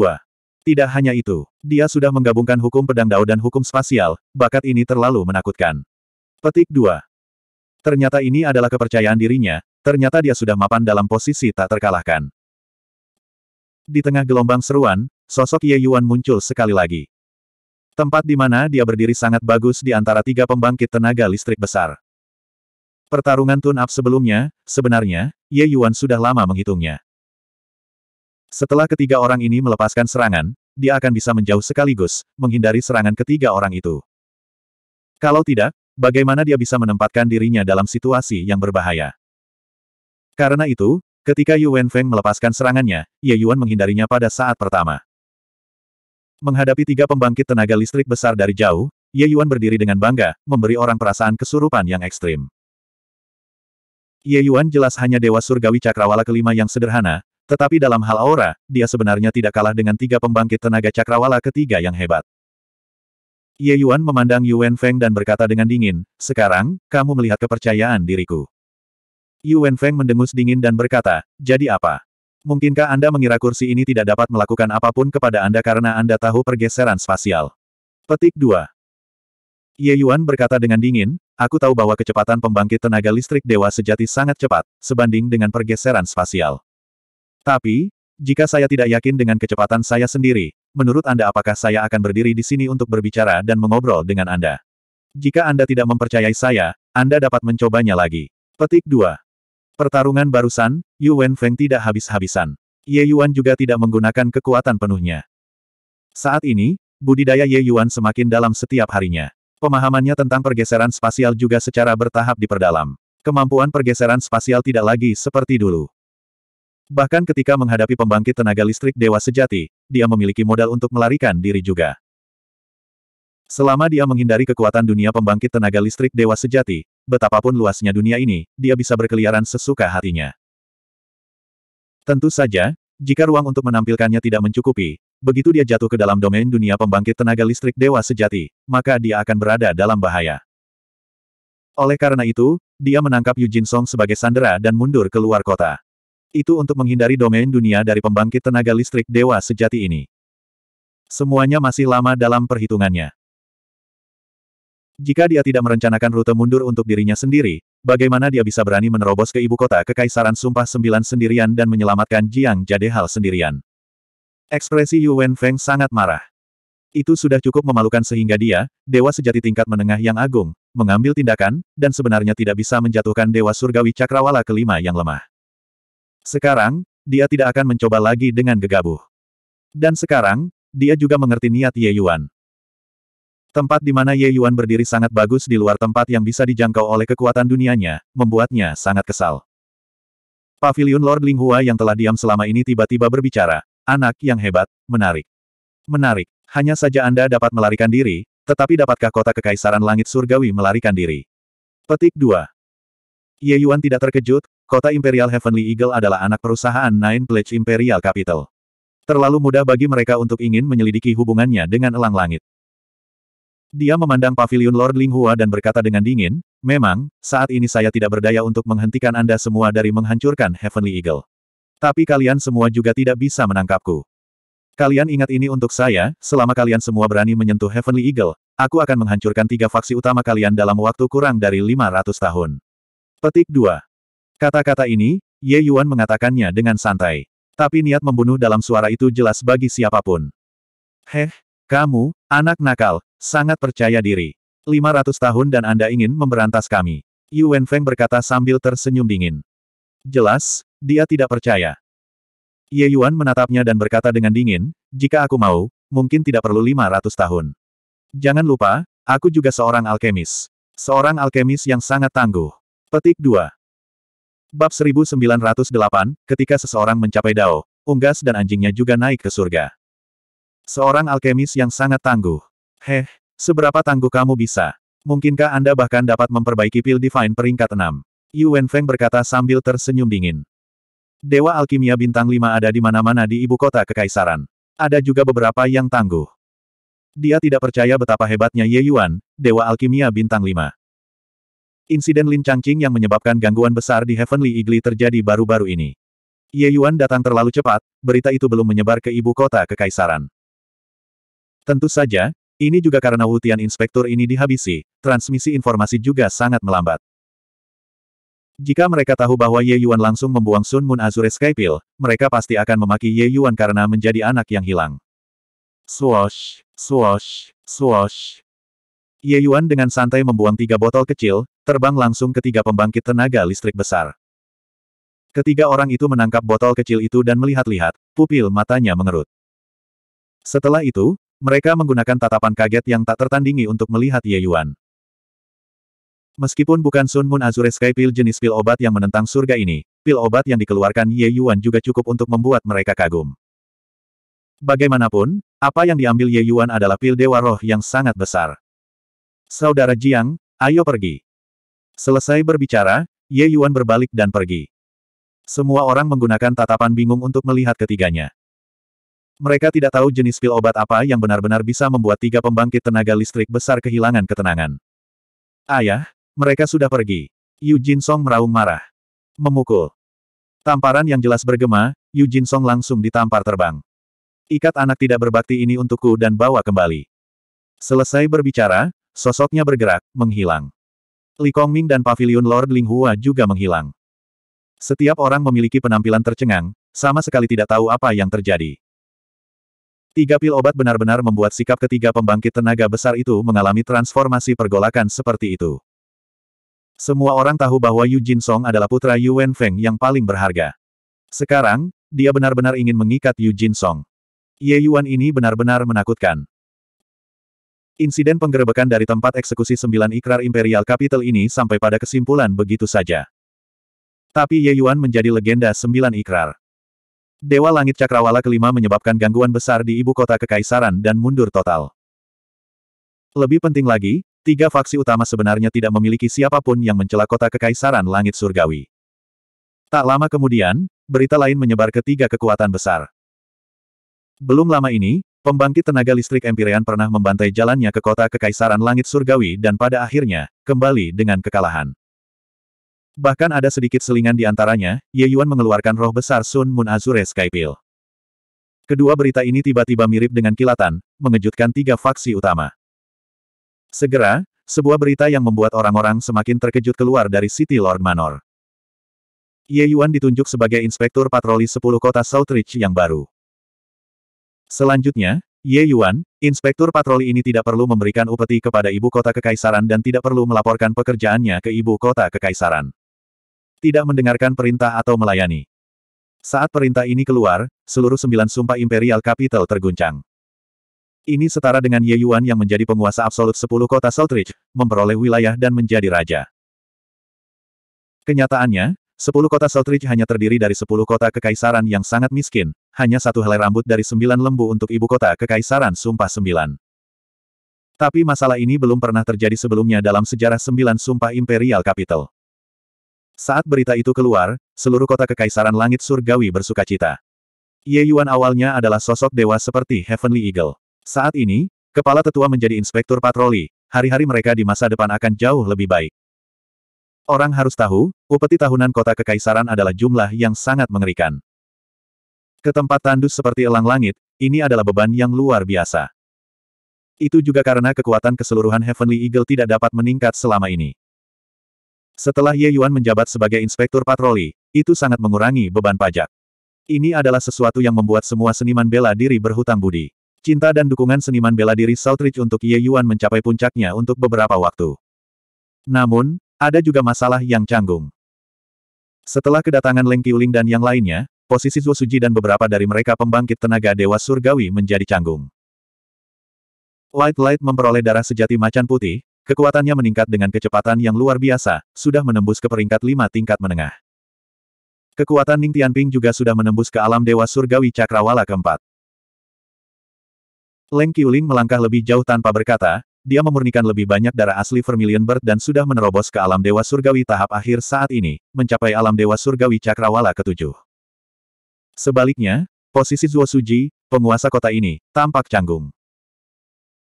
Tidak hanya itu, dia sudah menggabungkan hukum pedang dao dan hukum spasial, bakat ini terlalu menakutkan. Petik 2. Ternyata ini adalah kepercayaan dirinya, ternyata dia sudah mapan dalam posisi tak terkalahkan. Di tengah gelombang seruan, sosok Ye Yuan muncul sekali lagi. Tempat di mana dia berdiri sangat bagus di antara tiga pembangkit tenaga listrik besar. Pertarungan tune-up sebelumnya, sebenarnya, Ye Yuan sudah lama menghitungnya. Setelah ketiga orang ini melepaskan serangan, dia akan bisa menjauh sekaligus, menghindari serangan ketiga orang itu. Kalau tidak, bagaimana dia bisa menempatkan dirinya dalam situasi yang berbahaya? Karena itu, ketika Yu Wenfeng melepaskan serangannya, Ye Yuan menghindarinya pada saat pertama. Menghadapi tiga pembangkit tenaga listrik besar dari jauh, Ye Yuan berdiri dengan bangga, memberi orang perasaan kesurupan yang ekstrim. Ye Yuan jelas hanya dewa surgawi cakrawala kelima yang sederhana, tetapi dalam hal aura, dia sebenarnya tidak kalah dengan tiga pembangkit tenaga cakrawala ketiga yang hebat. Ye Yuan memandang Yuan Feng dan berkata dengan dingin, sekarang, kamu melihat kepercayaan diriku. Yuan Feng mendengus dingin dan berkata, jadi apa? Mungkinkah Anda mengira kursi ini tidak dapat melakukan apapun kepada Anda karena Anda tahu pergeseran spasial? Petik 2. Ye Yuan berkata dengan dingin, aku tahu bahwa kecepatan pembangkit tenaga listrik dewa sejati sangat cepat, sebanding dengan pergeseran spasial. Tapi, jika saya tidak yakin dengan kecepatan saya sendiri, menurut Anda apakah saya akan berdiri di sini untuk berbicara dan mengobrol dengan Anda? Jika Anda tidak mempercayai saya, Anda dapat mencobanya lagi. Petik 2. Pertarungan barusan, Yu Feng tidak habis-habisan. Ye Yuan juga tidak menggunakan kekuatan penuhnya. Saat ini, budidaya Ye Yuan semakin dalam setiap harinya. Pemahamannya tentang pergeseran spasial juga secara bertahap diperdalam. Kemampuan pergeseran spasial tidak lagi seperti dulu. Bahkan ketika menghadapi pembangkit tenaga listrik dewa sejati, dia memiliki modal untuk melarikan diri juga. Selama dia menghindari kekuatan dunia pembangkit tenaga listrik dewa sejati, betapapun luasnya dunia ini, dia bisa berkeliaran sesuka hatinya. Tentu saja, jika ruang untuk menampilkannya tidak mencukupi, begitu dia jatuh ke dalam domain dunia pembangkit tenaga listrik dewa sejati, maka dia akan berada dalam bahaya. Oleh karena itu, dia menangkap Yu Jin Song sebagai sandera dan mundur ke luar kota. Itu untuk menghindari domain dunia dari pembangkit tenaga listrik dewa sejati ini. Semuanya masih lama dalam perhitungannya. Jika dia tidak merencanakan rute mundur untuk dirinya sendiri, bagaimana dia bisa berani menerobos ke ibu kota Kekaisaran Sumpah Sembilan sendirian dan menyelamatkan Jiang Jadehal sendirian? Ekspresi Yuan Feng sangat marah. Itu sudah cukup memalukan sehingga dia, dewa sejati tingkat menengah yang agung, mengambil tindakan, dan sebenarnya tidak bisa menjatuhkan dewa surgawi cakrawala kelima yang lemah. Sekarang, dia tidak akan mencoba lagi dengan gegabah. Dan sekarang, dia juga mengerti niat Ye Yuan. Tempat di mana Ye Yuan berdiri sangat bagus di luar tempat yang bisa dijangkau oleh kekuatan dunianya, membuatnya sangat kesal. Pavilion Lord Linghua yang telah diam selama ini tiba-tiba berbicara, anak yang hebat, menarik. Menarik, hanya saja Anda dapat melarikan diri, tetapi dapatkah kota kekaisaran langit surgawi melarikan diri? Petik 2. Ye Yuan tidak terkejut, kota Imperial Heavenly Eagle adalah anak perusahaan Nine Pledge Imperial Capital. Terlalu mudah bagi mereka untuk ingin menyelidiki hubungannya dengan elang langit. Dia memandang pavilion Lord Hua dan berkata dengan dingin, memang, saat ini saya tidak berdaya untuk menghentikan Anda semua dari menghancurkan Heavenly Eagle. Tapi kalian semua juga tidak bisa menangkapku. Kalian ingat ini untuk saya, selama kalian semua berani menyentuh Heavenly Eagle, aku akan menghancurkan tiga faksi utama kalian dalam waktu kurang dari 500 tahun. Petik 2. Kata-kata ini, Ye Yuan mengatakannya dengan santai. Tapi niat membunuh dalam suara itu jelas bagi siapapun. Heh, kamu, anak nakal, sangat percaya diri. 500 tahun dan Anda ingin memberantas kami. Yu Wenfeng berkata sambil tersenyum dingin. Jelas, dia tidak percaya. Ye Yuan menatapnya dan berkata dengan dingin, jika aku mau, mungkin tidak perlu 500 tahun. Jangan lupa, aku juga seorang alkemis. Seorang alkemis yang sangat tangguh. Petik 2. Bab 1908, ketika seseorang mencapai Dao, unggas dan anjingnya juga naik ke surga. Seorang alkemis yang sangat tangguh. Heh, seberapa tangguh kamu bisa? Mungkinkah Anda bahkan dapat memperbaiki pil divine peringkat 6? Yu Wenfeng berkata sambil tersenyum dingin. Dewa alkimia bintang 5 ada di mana-mana di ibu kota kekaisaran. Ada juga beberapa yang tangguh. Dia tidak percaya betapa hebatnya Ye Yuan, Dewa Alkimia Bintang 5. Insiden Lin Changqing yang menyebabkan gangguan besar di Heavenly Igli terjadi baru-baru ini. Ye Yuan datang terlalu cepat, berita itu belum menyebar ke ibu kota kekaisaran. Tentu saja, ini juga karena Wutian Inspektur ini dihabisi, transmisi informasi juga sangat melambat. Jika mereka tahu bahwa Ye Yuan langsung membuang Sun Moon Azure Sky mereka pasti akan memaki Ye Yuan karena menjadi anak yang hilang. Swash, swash, swash. Ye Yuan dengan santai membuang tiga botol kecil, terbang langsung ke tiga pembangkit tenaga listrik besar. Ketiga orang itu menangkap botol kecil itu dan melihat-lihat, pupil matanya mengerut. Setelah itu, mereka menggunakan tatapan kaget yang tak tertandingi untuk melihat Ye Yuan. Meskipun bukan Sun Moon Azure Sky Pill jenis pil obat yang menentang surga ini, pil obat yang dikeluarkan Ye Yuan juga cukup untuk membuat mereka kagum. Bagaimanapun, apa yang diambil Ye Yuan adalah pil dewa roh yang sangat besar. Saudara Jiang, ayo pergi. Selesai berbicara, Ye Yuan berbalik dan pergi. Semua orang menggunakan tatapan bingung untuk melihat ketiganya. Mereka tidak tahu jenis pil obat apa yang benar-benar bisa membuat tiga pembangkit tenaga listrik besar kehilangan ketenangan. Ayah, mereka sudah pergi. Yu Jin Song meraung marah. Memukul. Tamparan yang jelas bergema, Yu Jin Song langsung ditampar terbang. Ikat anak tidak berbakti ini untukku dan bawa kembali. Selesai berbicara, sosoknya bergerak, menghilang. Li Kongming dan Pavilion Lord Ling Hua juga menghilang. Setiap orang memiliki penampilan tercengang, sama sekali tidak tahu apa yang terjadi. Tiga pil obat benar-benar membuat sikap ketiga pembangkit tenaga besar itu mengalami transformasi pergolakan seperti itu. Semua orang tahu bahwa Yu Jin Song adalah putra Yu Wen Feng yang paling berharga. Sekarang, dia benar-benar ingin mengikat Yu Jin Song. Ye Yuan ini benar-benar menakutkan. Insiden penggerebekan dari tempat eksekusi sembilan ikrar Imperial Capital ini sampai pada kesimpulan begitu saja. Tapi Ye Yuan menjadi legenda sembilan ikrar. Dewa Langit Cakrawala kelima menyebabkan gangguan besar di ibu kota kekaisaran dan mundur total. Lebih penting lagi, tiga faksi utama sebenarnya tidak memiliki siapapun yang mencela kota kekaisaran Langit Surgawi. Tak lama kemudian, berita lain menyebar ke tiga kekuatan besar. Belum lama ini, pembangkit tenaga listrik Empyrean pernah membantai jalannya ke kota Kekaisaran Langit Surgawi dan pada akhirnya, kembali dengan kekalahan. Bahkan ada sedikit selingan di antaranya, Ye Yuan mengeluarkan roh besar Sun Moon Azure Sky Pill. Kedua berita ini tiba-tiba mirip dengan kilatan, mengejutkan tiga faksi utama. Segera, sebuah berita yang membuat orang-orang semakin terkejut keluar dari City Lord Manor. Ye Yuan ditunjuk sebagai Inspektur Patroli 10 Kota Southridge yang baru. Selanjutnya, Ye Yuan, Inspektur Patroli ini tidak perlu memberikan upeti kepada Ibu Kota Kekaisaran dan tidak perlu melaporkan pekerjaannya ke Ibu Kota Kekaisaran. Tidak mendengarkan perintah atau melayani. Saat perintah ini keluar, seluruh sembilan sumpah Imperial Capital terguncang. Ini setara dengan Ye Yuan yang menjadi penguasa absolut sepuluh kota Saltridge, memperoleh wilayah dan menjadi raja. Kenyataannya, sepuluh kota Saltridge hanya terdiri dari sepuluh kota kekaisaran yang sangat miskin, hanya satu helai rambut dari sembilan lembu untuk ibu kota kekaisaran Sumpah Sembilan. Tapi masalah ini belum pernah terjadi sebelumnya dalam sejarah sembilan sumpah imperial capital. Saat berita itu keluar, seluruh kota kekaisaran langit surgawi bersuka cita. Ye Yuan awalnya adalah sosok dewa seperti Heavenly Eagle. Saat ini, kepala tetua menjadi inspektur patroli, hari-hari mereka di masa depan akan jauh lebih baik. Orang harus tahu, upeti tahunan kota kekaisaran adalah jumlah yang sangat mengerikan. Ke tempat tandus seperti elang langit, ini adalah beban yang luar biasa. Itu juga karena kekuatan keseluruhan Heavenly Eagle tidak dapat meningkat selama ini. Setelah Ye Yuan menjabat sebagai inspektur patroli, itu sangat mengurangi beban pajak. Ini adalah sesuatu yang membuat semua seniman bela diri berhutang budi. Cinta dan dukungan seniman bela diri Southridge untuk Ye Yuan mencapai puncaknya untuk beberapa waktu. Namun, ada juga masalah yang canggung. Setelah kedatangan Leng Qiuling dan yang lainnya, posisi Zuo Suji dan beberapa dari mereka pembangkit tenaga Dewa Surgawi menjadi canggung. Light Light memperoleh darah sejati macan putih, Kekuatannya meningkat dengan kecepatan yang luar biasa, sudah menembus ke peringkat lima tingkat menengah. Kekuatan Ning Tianping juga sudah menembus ke alam Dewa Surgawi Cakrawala keempat. Leng Qiuling melangkah lebih jauh tanpa berkata, dia memurnikan lebih banyak darah asli Vermilion Bird dan sudah menerobos ke alam Dewa Surgawi tahap akhir saat ini, mencapai alam Dewa Surgawi Cakrawala ketujuh. Sebaliknya, posisi Zuo Suji, penguasa kota ini, tampak canggung.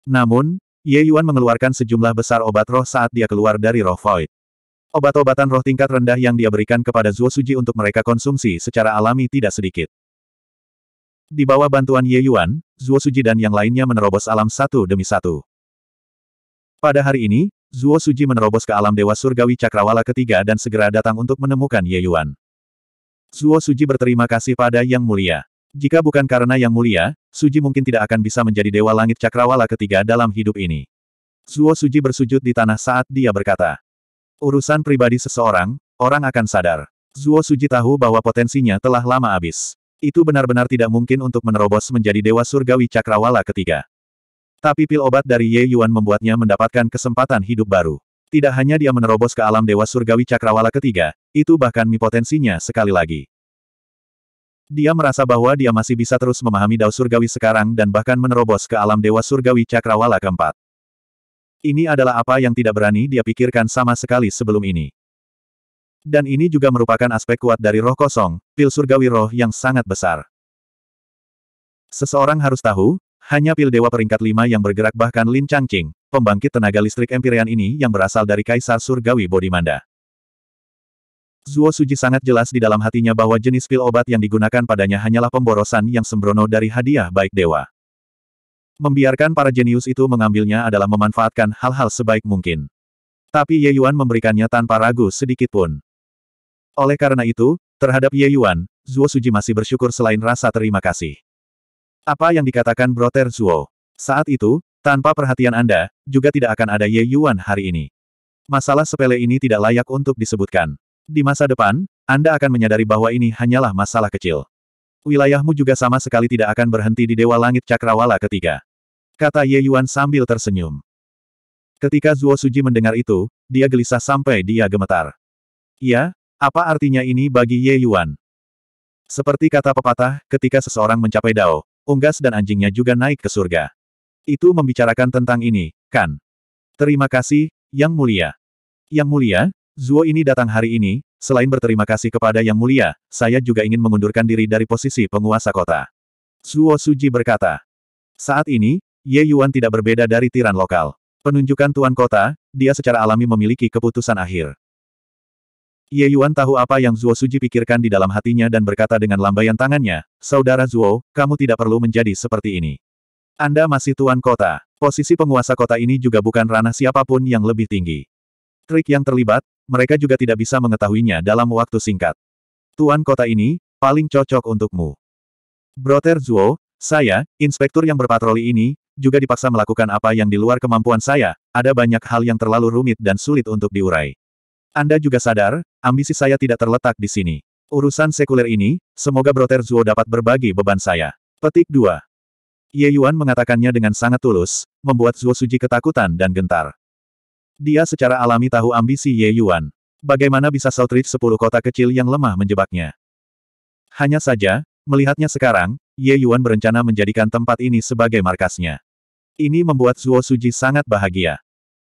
Namun, Ye Yuan mengeluarkan sejumlah besar obat roh saat dia keluar dari roh void. Obat-obatan roh tingkat rendah yang dia berikan kepada Zuo Suji untuk mereka konsumsi secara alami tidak sedikit. Di bawah bantuan Ye Yuan, Zuo Suji dan yang lainnya menerobos alam satu demi satu. Pada hari ini, Zuo Suji menerobos ke alam Dewa Surgawi Cakrawala ketiga dan segera datang untuk menemukan Ye Yuan. Zuo Suji berterima kasih pada Yang Mulia. Jika bukan karena Yang Mulia, Suji mungkin tidak akan bisa menjadi Dewa Langit Cakrawala ketiga dalam hidup ini. Zuo Suji bersujud di tanah saat dia berkata, Urusan pribadi seseorang, orang akan sadar. Zuo Suji tahu bahwa potensinya telah lama habis. Itu benar-benar tidak mungkin untuk menerobos menjadi Dewa Surgawi Cakrawala ketiga. Tapi pil obat dari Ye Yuan membuatnya mendapatkan kesempatan hidup baru. Tidak hanya dia menerobos ke alam Dewa Surgawi Cakrawala ketiga, itu bahkan mi potensinya sekali lagi. Dia merasa bahwa dia masih bisa terus memahami Dao Surgawi sekarang dan bahkan menerobos ke alam Dewa Surgawi Cakrawala keempat. Ini adalah apa yang tidak berani dia pikirkan sama sekali sebelum ini. Dan ini juga merupakan aspek kuat dari roh kosong, pil surgawi roh yang sangat besar. Seseorang harus tahu, hanya pil dewa peringkat lima yang bergerak bahkan Lin Changqing, pembangkit tenaga listrik Empyrean ini yang berasal dari Kaisar Surgawi Bodimanda. Zuo Suji sangat jelas di dalam hatinya bahwa jenis pil obat yang digunakan padanya hanyalah pemborosan yang sembrono dari hadiah baik dewa. Membiarkan para jenius itu mengambilnya adalah memanfaatkan hal-hal sebaik mungkin. Tapi Ye Yuan memberikannya tanpa ragu sedikitpun. Oleh karena itu, terhadap Ye Yuan, Zuo Suji masih bersyukur selain rasa terima kasih. Apa yang dikatakan Broter Zuo? Saat itu, tanpa perhatian Anda, juga tidak akan ada Ye Yuan hari ini. Masalah sepele ini tidak layak untuk disebutkan. Di masa depan, Anda akan menyadari bahwa ini hanyalah masalah kecil. Wilayahmu juga sama sekali tidak akan berhenti di Dewa Langit Cakrawala ketiga. Kata Ye Yuan sambil tersenyum. Ketika Zuo Suji mendengar itu, dia gelisah sampai dia gemetar. Ya, apa artinya ini bagi Ye Yuan? Seperti kata pepatah, ketika seseorang mencapai dao, unggas dan anjingnya juga naik ke surga. Itu membicarakan tentang ini, kan? Terima kasih, Yang Mulia. Yang Mulia, Zuo ini datang hari ini, selain berterima kasih kepada Yang Mulia, saya juga ingin mengundurkan diri dari posisi penguasa kota. Zuo Suji berkata. Saat ini, Ye Yuan tidak berbeda dari tiran lokal. Penunjukan Tuan Kota, dia secara alami memiliki keputusan akhir. Ye Yuan tahu apa yang Zuo Suji pikirkan di dalam hatinya dan berkata dengan lambaian tangannya, Saudara Zuo, kamu tidak perlu menjadi seperti ini. Anda masih Tuan Kota. Posisi penguasa kota ini juga bukan ranah siapapun yang lebih tinggi. Trik yang terlibat, mereka juga tidak bisa mengetahuinya dalam waktu singkat. Tuan kota ini, paling cocok untukmu. Brother Zuo, saya, inspektur yang berpatroli ini, juga dipaksa melakukan apa yang di luar kemampuan saya, ada banyak hal yang terlalu rumit dan sulit untuk diurai. Anda juga sadar, ambisi saya tidak terletak di sini. Urusan sekuler ini, semoga Brother Zuo dapat berbagi beban saya. Petik 2. Ye Yuan mengatakannya dengan sangat tulus, membuat Zuo Suji ketakutan dan gentar. Dia secara alami tahu ambisi Ye Yuan. Bagaimana bisa Southridge sepuluh kota kecil yang lemah menjebaknya? Hanya saja, melihatnya sekarang, Ye Yuan berencana menjadikan tempat ini sebagai markasnya. Ini membuat Zuo Suji sangat bahagia.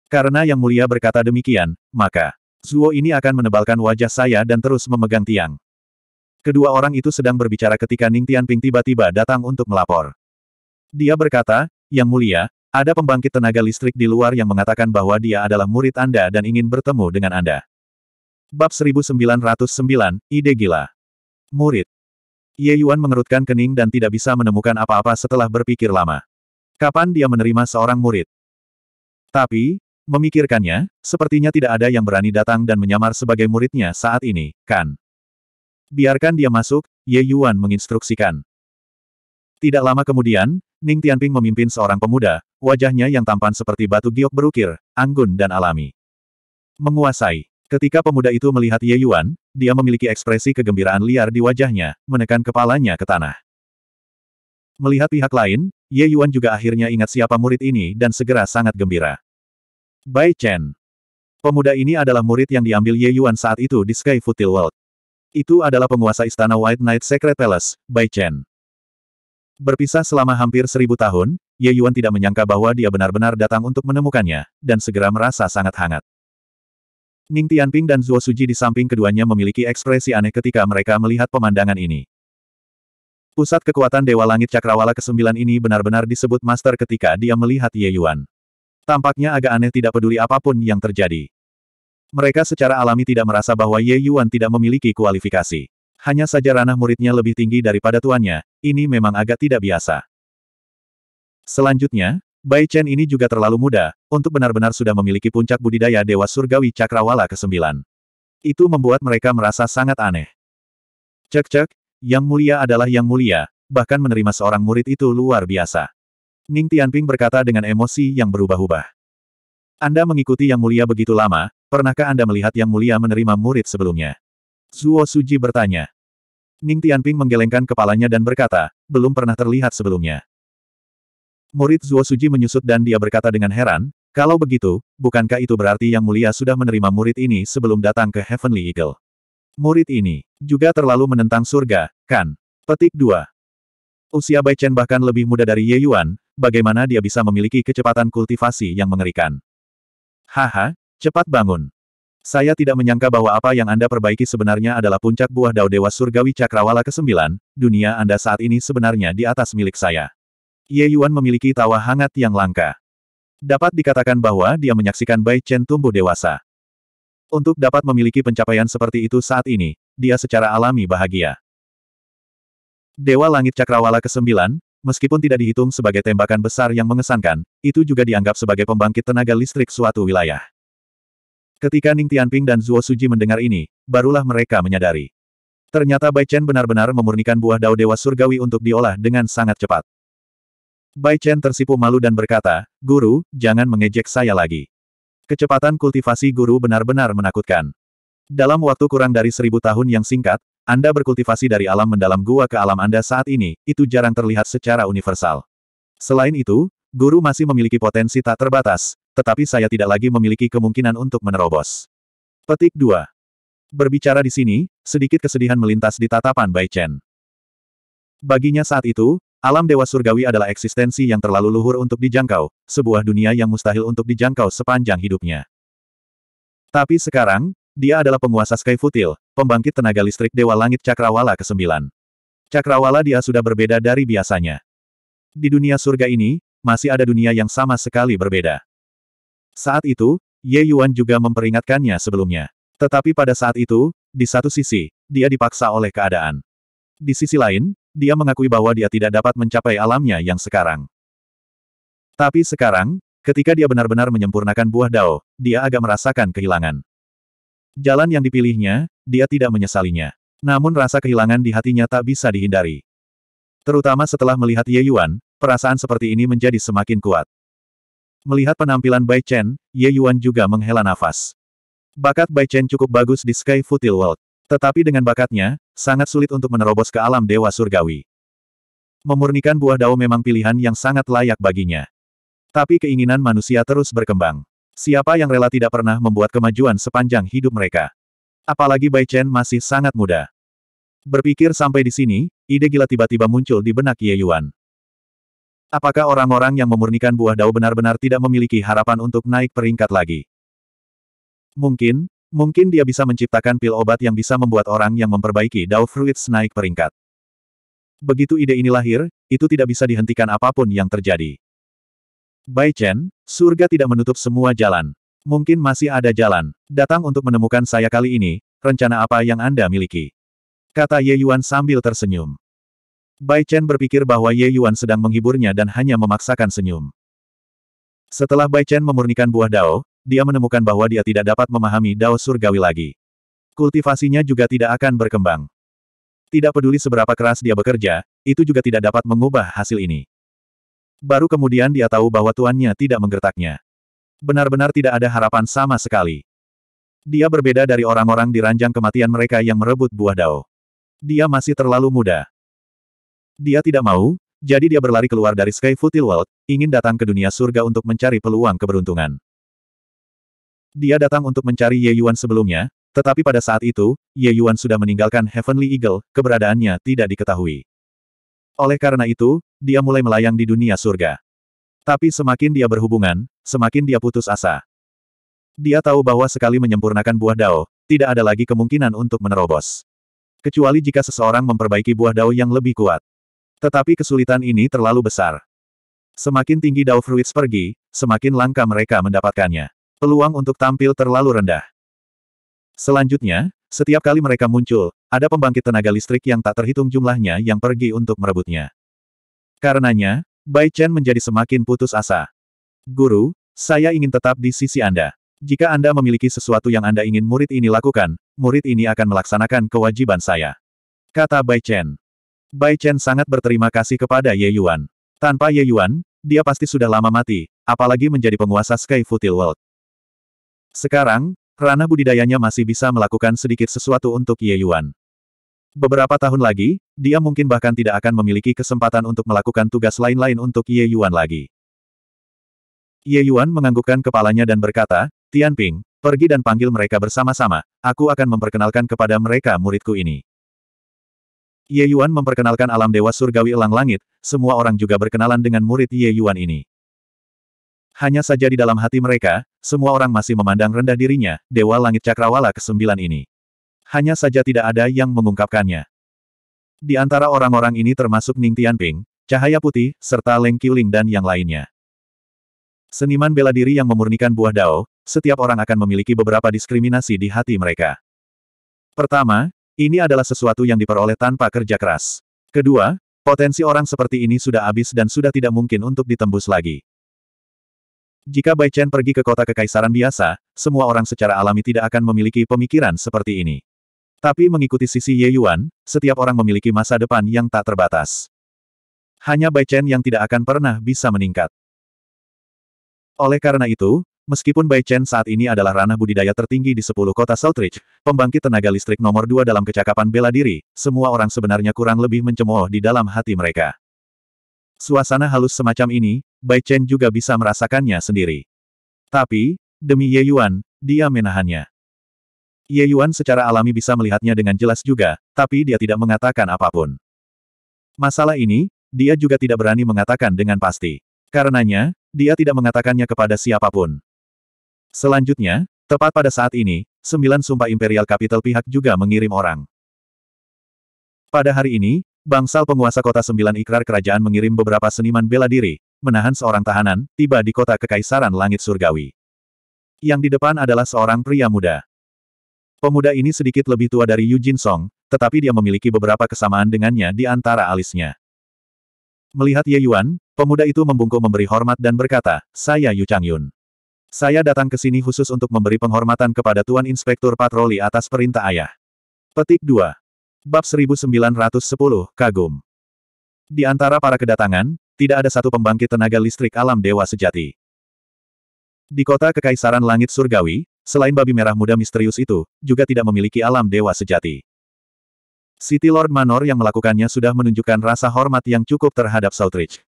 Karena Yang Mulia berkata demikian, maka Zuo ini akan menebalkan wajah saya dan terus memegang tiang. Kedua orang itu sedang berbicara ketika Ning Tianping tiba-tiba datang untuk melapor. Dia berkata, Yang Mulia, ada pembangkit tenaga listrik di luar yang mengatakan bahwa dia adalah murid Anda dan ingin bertemu dengan Anda. Bab 1909, Ide Gila Murid Ye Yuan mengerutkan kening dan tidak bisa menemukan apa-apa setelah berpikir lama. Kapan dia menerima seorang murid? Tapi, memikirkannya, sepertinya tidak ada yang berani datang dan menyamar sebagai muridnya saat ini, kan? Biarkan dia masuk, Ye Yuan menginstruksikan. Tidak lama kemudian, Ning Tianping memimpin seorang pemuda, wajahnya yang tampan seperti batu giok berukir, anggun dan alami. Menguasai. Ketika pemuda itu melihat Ye Yuan, dia memiliki ekspresi kegembiraan liar di wajahnya, menekan kepalanya ke tanah. Melihat pihak lain, Ye Yuan juga akhirnya ingat siapa murid ini dan segera sangat gembira. Bai Chen. Pemuda ini adalah murid yang diambil Ye Yuan saat itu di Sky Futil World. Itu adalah penguasa istana White Knight Secret Palace, Bai Chen. Berpisah selama hampir seribu tahun, Ye Yuan tidak menyangka bahwa dia benar-benar datang untuk menemukannya, dan segera merasa sangat hangat. Ning Tianping dan Zuo Suji di samping keduanya memiliki ekspresi aneh ketika mereka melihat pemandangan ini. Pusat kekuatan Dewa Langit Cakrawala ke-9 ini benar-benar disebut master ketika dia melihat Ye Yuan. Tampaknya agak aneh tidak peduli apapun yang terjadi. Mereka secara alami tidak merasa bahwa Ye Yuan tidak memiliki kualifikasi. Hanya saja ranah muridnya lebih tinggi daripada tuannya, ini memang agak tidak biasa. Selanjutnya, Bai Chen ini juga terlalu muda, untuk benar-benar sudah memiliki puncak budidaya Dewa Surgawi Cakrawala ke-9. Itu membuat mereka merasa sangat aneh. Cek-cek, yang mulia adalah yang mulia, bahkan menerima seorang murid itu luar biasa. Ning Tianping berkata dengan emosi yang berubah-ubah. Anda mengikuti yang mulia begitu lama, pernahkah Anda melihat yang mulia menerima murid sebelumnya? Zuo Suji bertanya. Ning Tianping menggelengkan kepalanya dan berkata, belum pernah terlihat sebelumnya. Murid Zuo Suji menyusut dan dia berkata dengan heran, kalau begitu, bukankah itu berarti Yang Mulia sudah menerima murid ini sebelum datang ke Heavenly Eagle? Murid ini juga terlalu menentang surga, kan? Petik 2. Usia Bai Chen bahkan lebih muda dari Ye Yuan, bagaimana dia bisa memiliki kecepatan kultivasi yang mengerikan? Haha, cepat bangun. Saya tidak menyangka bahwa apa yang Anda perbaiki sebenarnya adalah puncak buah dao Dewa Surgawi Cakrawala ke-9, dunia Anda saat ini sebenarnya di atas milik saya. Ye Yuan memiliki tawa hangat yang langka. Dapat dikatakan bahwa dia menyaksikan Bai Chen tumbuh dewasa. Untuk dapat memiliki pencapaian seperti itu saat ini, dia secara alami bahagia. Dewa Langit Cakrawala ke-9, meskipun tidak dihitung sebagai tembakan besar yang mengesankan, itu juga dianggap sebagai pembangkit tenaga listrik suatu wilayah. Ketika Ning Tianping dan Zuo Suji mendengar ini, barulah mereka menyadari. Ternyata Bai Chen benar-benar memurnikan buah dao dewa surgawi untuk diolah dengan sangat cepat. Bai Chen tersipu malu dan berkata, Guru, jangan mengejek saya lagi. Kecepatan kultivasi guru benar-benar menakutkan. Dalam waktu kurang dari seribu tahun yang singkat, Anda berkultivasi dari alam mendalam gua ke alam Anda saat ini, itu jarang terlihat secara universal. Selain itu, Guru masih memiliki potensi tak terbatas, tetapi saya tidak lagi memiliki kemungkinan untuk menerobos. Petik 2. Berbicara di sini, sedikit kesedihan melintas di tatapan Bai Chen. Baginya saat itu, alam dewa surgawi adalah eksistensi yang terlalu luhur untuk dijangkau, sebuah dunia yang mustahil untuk dijangkau sepanjang hidupnya. Tapi sekarang, dia adalah penguasa Sky Futil, pembangkit tenaga listrik Dewa Langit Cakrawala ke-9. Cakrawala dia sudah berbeda dari biasanya. Di dunia surga ini, masih ada dunia yang sama sekali berbeda. Saat itu, Ye Yuan juga memperingatkannya sebelumnya. Tetapi pada saat itu, di satu sisi, dia dipaksa oleh keadaan. Di sisi lain, dia mengakui bahwa dia tidak dapat mencapai alamnya yang sekarang. Tapi sekarang, ketika dia benar-benar menyempurnakan buah dao, dia agak merasakan kehilangan. Jalan yang dipilihnya, dia tidak menyesalinya. Namun rasa kehilangan di hatinya tak bisa dihindari. Terutama setelah melihat Ye Yuan, Perasaan seperti ini menjadi semakin kuat. Melihat penampilan Bai Chen, Ye Yuan juga menghela nafas. Bakat Bai Chen cukup bagus di Sky Futil World. Tetapi dengan bakatnya, sangat sulit untuk menerobos ke alam dewa surgawi. Memurnikan buah dao memang pilihan yang sangat layak baginya. Tapi keinginan manusia terus berkembang. Siapa yang rela tidak pernah membuat kemajuan sepanjang hidup mereka? Apalagi Bai Chen masih sangat muda. Berpikir sampai di sini, ide gila tiba-tiba muncul di benak Ye Yuan. Apakah orang-orang yang memurnikan buah dao benar-benar tidak memiliki harapan untuk naik peringkat lagi? Mungkin, mungkin dia bisa menciptakan pil obat yang bisa membuat orang yang memperbaiki dao fruits naik peringkat. Begitu ide ini lahir, itu tidak bisa dihentikan apapun yang terjadi. Bai Chen, surga tidak menutup semua jalan. Mungkin masih ada jalan. Datang untuk menemukan saya kali ini, rencana apa yang Anda miliki? Kata Ye Yuan sambil tersenyum. Bai Chen berpikir bahwa Ye Yuan sedang menghiburnya dan hanya memaksakan senyum. Setelah Bai Chen memurnikan buah dao, dia menemukan bahwa dia tidak dapat memahami dao surgawi lagi. Kultivasinya juga tidak akan berkembang. Tidak peduli seberapa keras dia bekerja, itu juga tidak dapat mengubah hasil ini. Baru kemudian dia tahu bahwa tuannya tidak menggertaknya. Benar-benar tidak ada harapan sama sekali. Dia berbeda dari orang-orang di ranjang kematian mereka yang merebut buah dao. Dia masih terlalu muda. Dia tidak mau, jadi dia berlari keluar dari Sky Futil World, ingin datang ke dunia surga untuk mencari peluang keberuntungan. Dia datang untuk mencari Ye Yuan sebelumnya, tetapi pada saat itu, Ye Yuan sudah meninggalkan Heavenly Eagle, keberadaannya tidak diketahui. Oleh karena itu, dia mulai melayang di dunia surga. Tapi semakin dia berhubungan, semakin dia putus asa. Dia tahu bahwa sekali menyempurnakan buah dao, tidak ada lagi kemungkinan untuk menerobos. Kecuali jika seseorang memperbaiki buah dao yang lebih kuat. Tetapi kesulitan ini terlalu besar. Semakin tinggi Dao Fruits pergi, semakin langka mereka mendapatkannya. Peluang untuk tampil terlalu rendah. Selanjutnya, setiap kali mereka muncul, ada pembangkit tenaga listrik yang tak terhitung jumlahnya yang pergi untuk merebutnya. Karenanya, Bai Chen menjadi semakin putus asa. Guru, saya ingin tetap di sisi Anda. Jika Anda memiliki sesuatu yang Anda ingin murid ini lakukan, murid ini akan melaksanakan kewajiban saya. Kata Bai Chen. Bai Chen sangat berterima kasih kepada Ye Yuan. Tanpa Ye Yuan, dia pasti sudah lama mati, apalagi menjadi penguasa Sky Futil World. Sekarang, Rana budidayanya masih bisa melakukan sedikit sesuatu untuk Ye Yuan. Beberapa tahun lagi, dia mungkin bahkan tidak akan memiliki kesempatan untuk melakukan tugas lain-lain untuk Ye Yuan lagi. Ye Yuan menganggukkan kepalanya dan berkata, Tian Ping, pergi dan panggil mereka bersama-sama, aku akan memperkenalkan kepada mereka muridku ini. Ye Yuan memperkenalkan alam dewa surgawi elang langit, semua orang juga berkenalan dengan murid Ye Yuan ini. Hanya saja di dalam hati mereka, semua orang masih memandang rendah dirinya, Dewa Langit Cakrawala ke-9 ini. Hanya saja tidak ada yang mengungkapkannya. Di antara orang-orang ini termasuk Ning Tianping, Cahaya Putih, serta Leng Qiuling dan yang lainnya. Seniman bela diri yang memurnikan buah dao, setiap orang akan memiliki beberapa diskriminasi di hati mereka. Pertama, ini adalah sesuatu yang diperoleh tanpa kerja keras. Kedua, potensi orang seperti ini sudah habis dan sudah tidak mungkin untuk ditembus lagi. Jika Bai Chen pergi ke kota kekaisaran biasa, semua orang secara alami tidak akan memiliki pemikiran seperti ini. Tapi mengikuti sisi Ye Yuan, setiap orang memiliki masa depan yang tak terbatas. Hanya Bai Chen yang tidak akan pernah bisa meningkat. Oleh karena itu, Meskipun Chen saat ini adalah ranah budidaya tertinggi di sepuluh kota Southridge, pembangkit tenaga listrik nomor dua dalam kecakapan bela diri, semua orang sebenarnya kurang lebih mencemooh di dalam hati mereka. Suasana halus semacam ini, Chen juga bisa merasakannya sendiri. Tapi, demi Ye Yuan, dia menahannya. Ye Yuan secara alami bisa melihatnya dengan jelas juga, tapi dia tidak mengatakan apapun. Masalah ini, dia juga tidak berani mengatakan dengan pasti. Karenanya, dia tidak mengatakannya kepada siapapun. Selanjutnya, tepat pada saat ini, sembilan sumpah imperial Capital pihak juga mengirim orang. Pada hari ini, bangsal penguasa kota sembilan ikrar kerajaan mengirim beberapa seniman bela diri, menahan seorang tahanan, tiba di kota kekaisaran langit surgawi. Yang di depan adalah seorang pria muda. Pemuda ini sedikit lebih tua dari Yu Jin Song, tetapi dia memiliki beberapa kesamaan dengannya di antara alisnya. Melihat Ye Yuan, pemuda itu membungkuk memberi hormat dan berkata, saya Yu Chang Yun. Saya datang ke sini khusus untuk memberi penghormatan kepada Tuan Inspektur Patroli atas perintah ayah. Petik 2. Bab 1910, Kagum. Di antara para kedatangan, tidak ada satu pembangkit tenaga listrik alam dewa sejati. Di kota Kekaisaran Langit Surgawi, selain babi merah muda misterius itu, juga tidak memiliki alam dewa sejati. City Lord Manor yang melakukannya sudah menunjukkan rasa hormat yang cukup terhadap Southridge.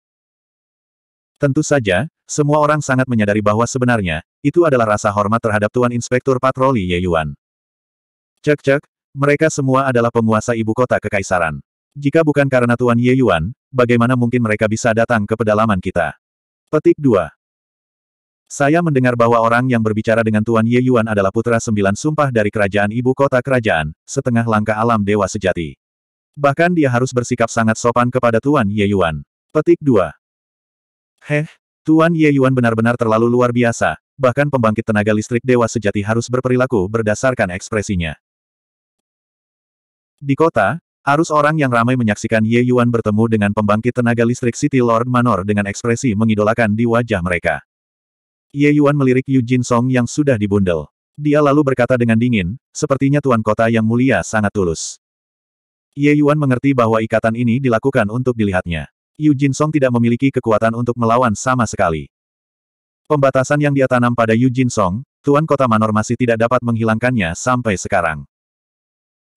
Tentu saja, semua orang sangat menyadari bahwa sebenarnya, itu adalah rasa hormat terhadap Tuan Inspektur Patroli Ye Yuan. Cek-cek, mereka semua adalah penguasa ibu kota kekaisaran. Jika bukan karena Tuan Ye Yuan, bagaimana mungkin mereka bisa datang ke pedalaman kita? Petik 2. Saya mendengar bahwa orang yang berbicara dengan Tuan Ye Yuan adalah putra sembilan sumpah dari kerajaan ibu kota kerajaan, setengah langkah alam dewa sejati. Bahkan dia harus bersikap sangat sopan kepada Tuan Ye Yuan. Petik 2. Heh, Tuan Ye Yuan benar-benar terlalu luar biasa, bahkan pembangkit tenaga listrik dewa sejati harus berperilaku berdasarkan ekspresinya. Di kota, arus orang yang ramai menyaksikan Ye Yuan bertemu dengan pembangkit tenaga listrik City Lord Manor dengan ekspresi mengidolakan di wajah mereka. Ye Yuan melirik Yu Jin Song yang sudah dibundel. Dia lalu berkata dengan dingin, sepertinya Tuan Kota yang mulia sangat tulus. Ye Yuan mengerti bahwa ikatan ini dilakukan untuk dilihatnya. Yu Jin Song tidak memiliki kekuatan untuk melawan sama sekali. Pembatasan yang dia tanam pada Yu Jin Song, Tuan Kota Manor masih tidak dapat menghilangkannya sampai sekarang.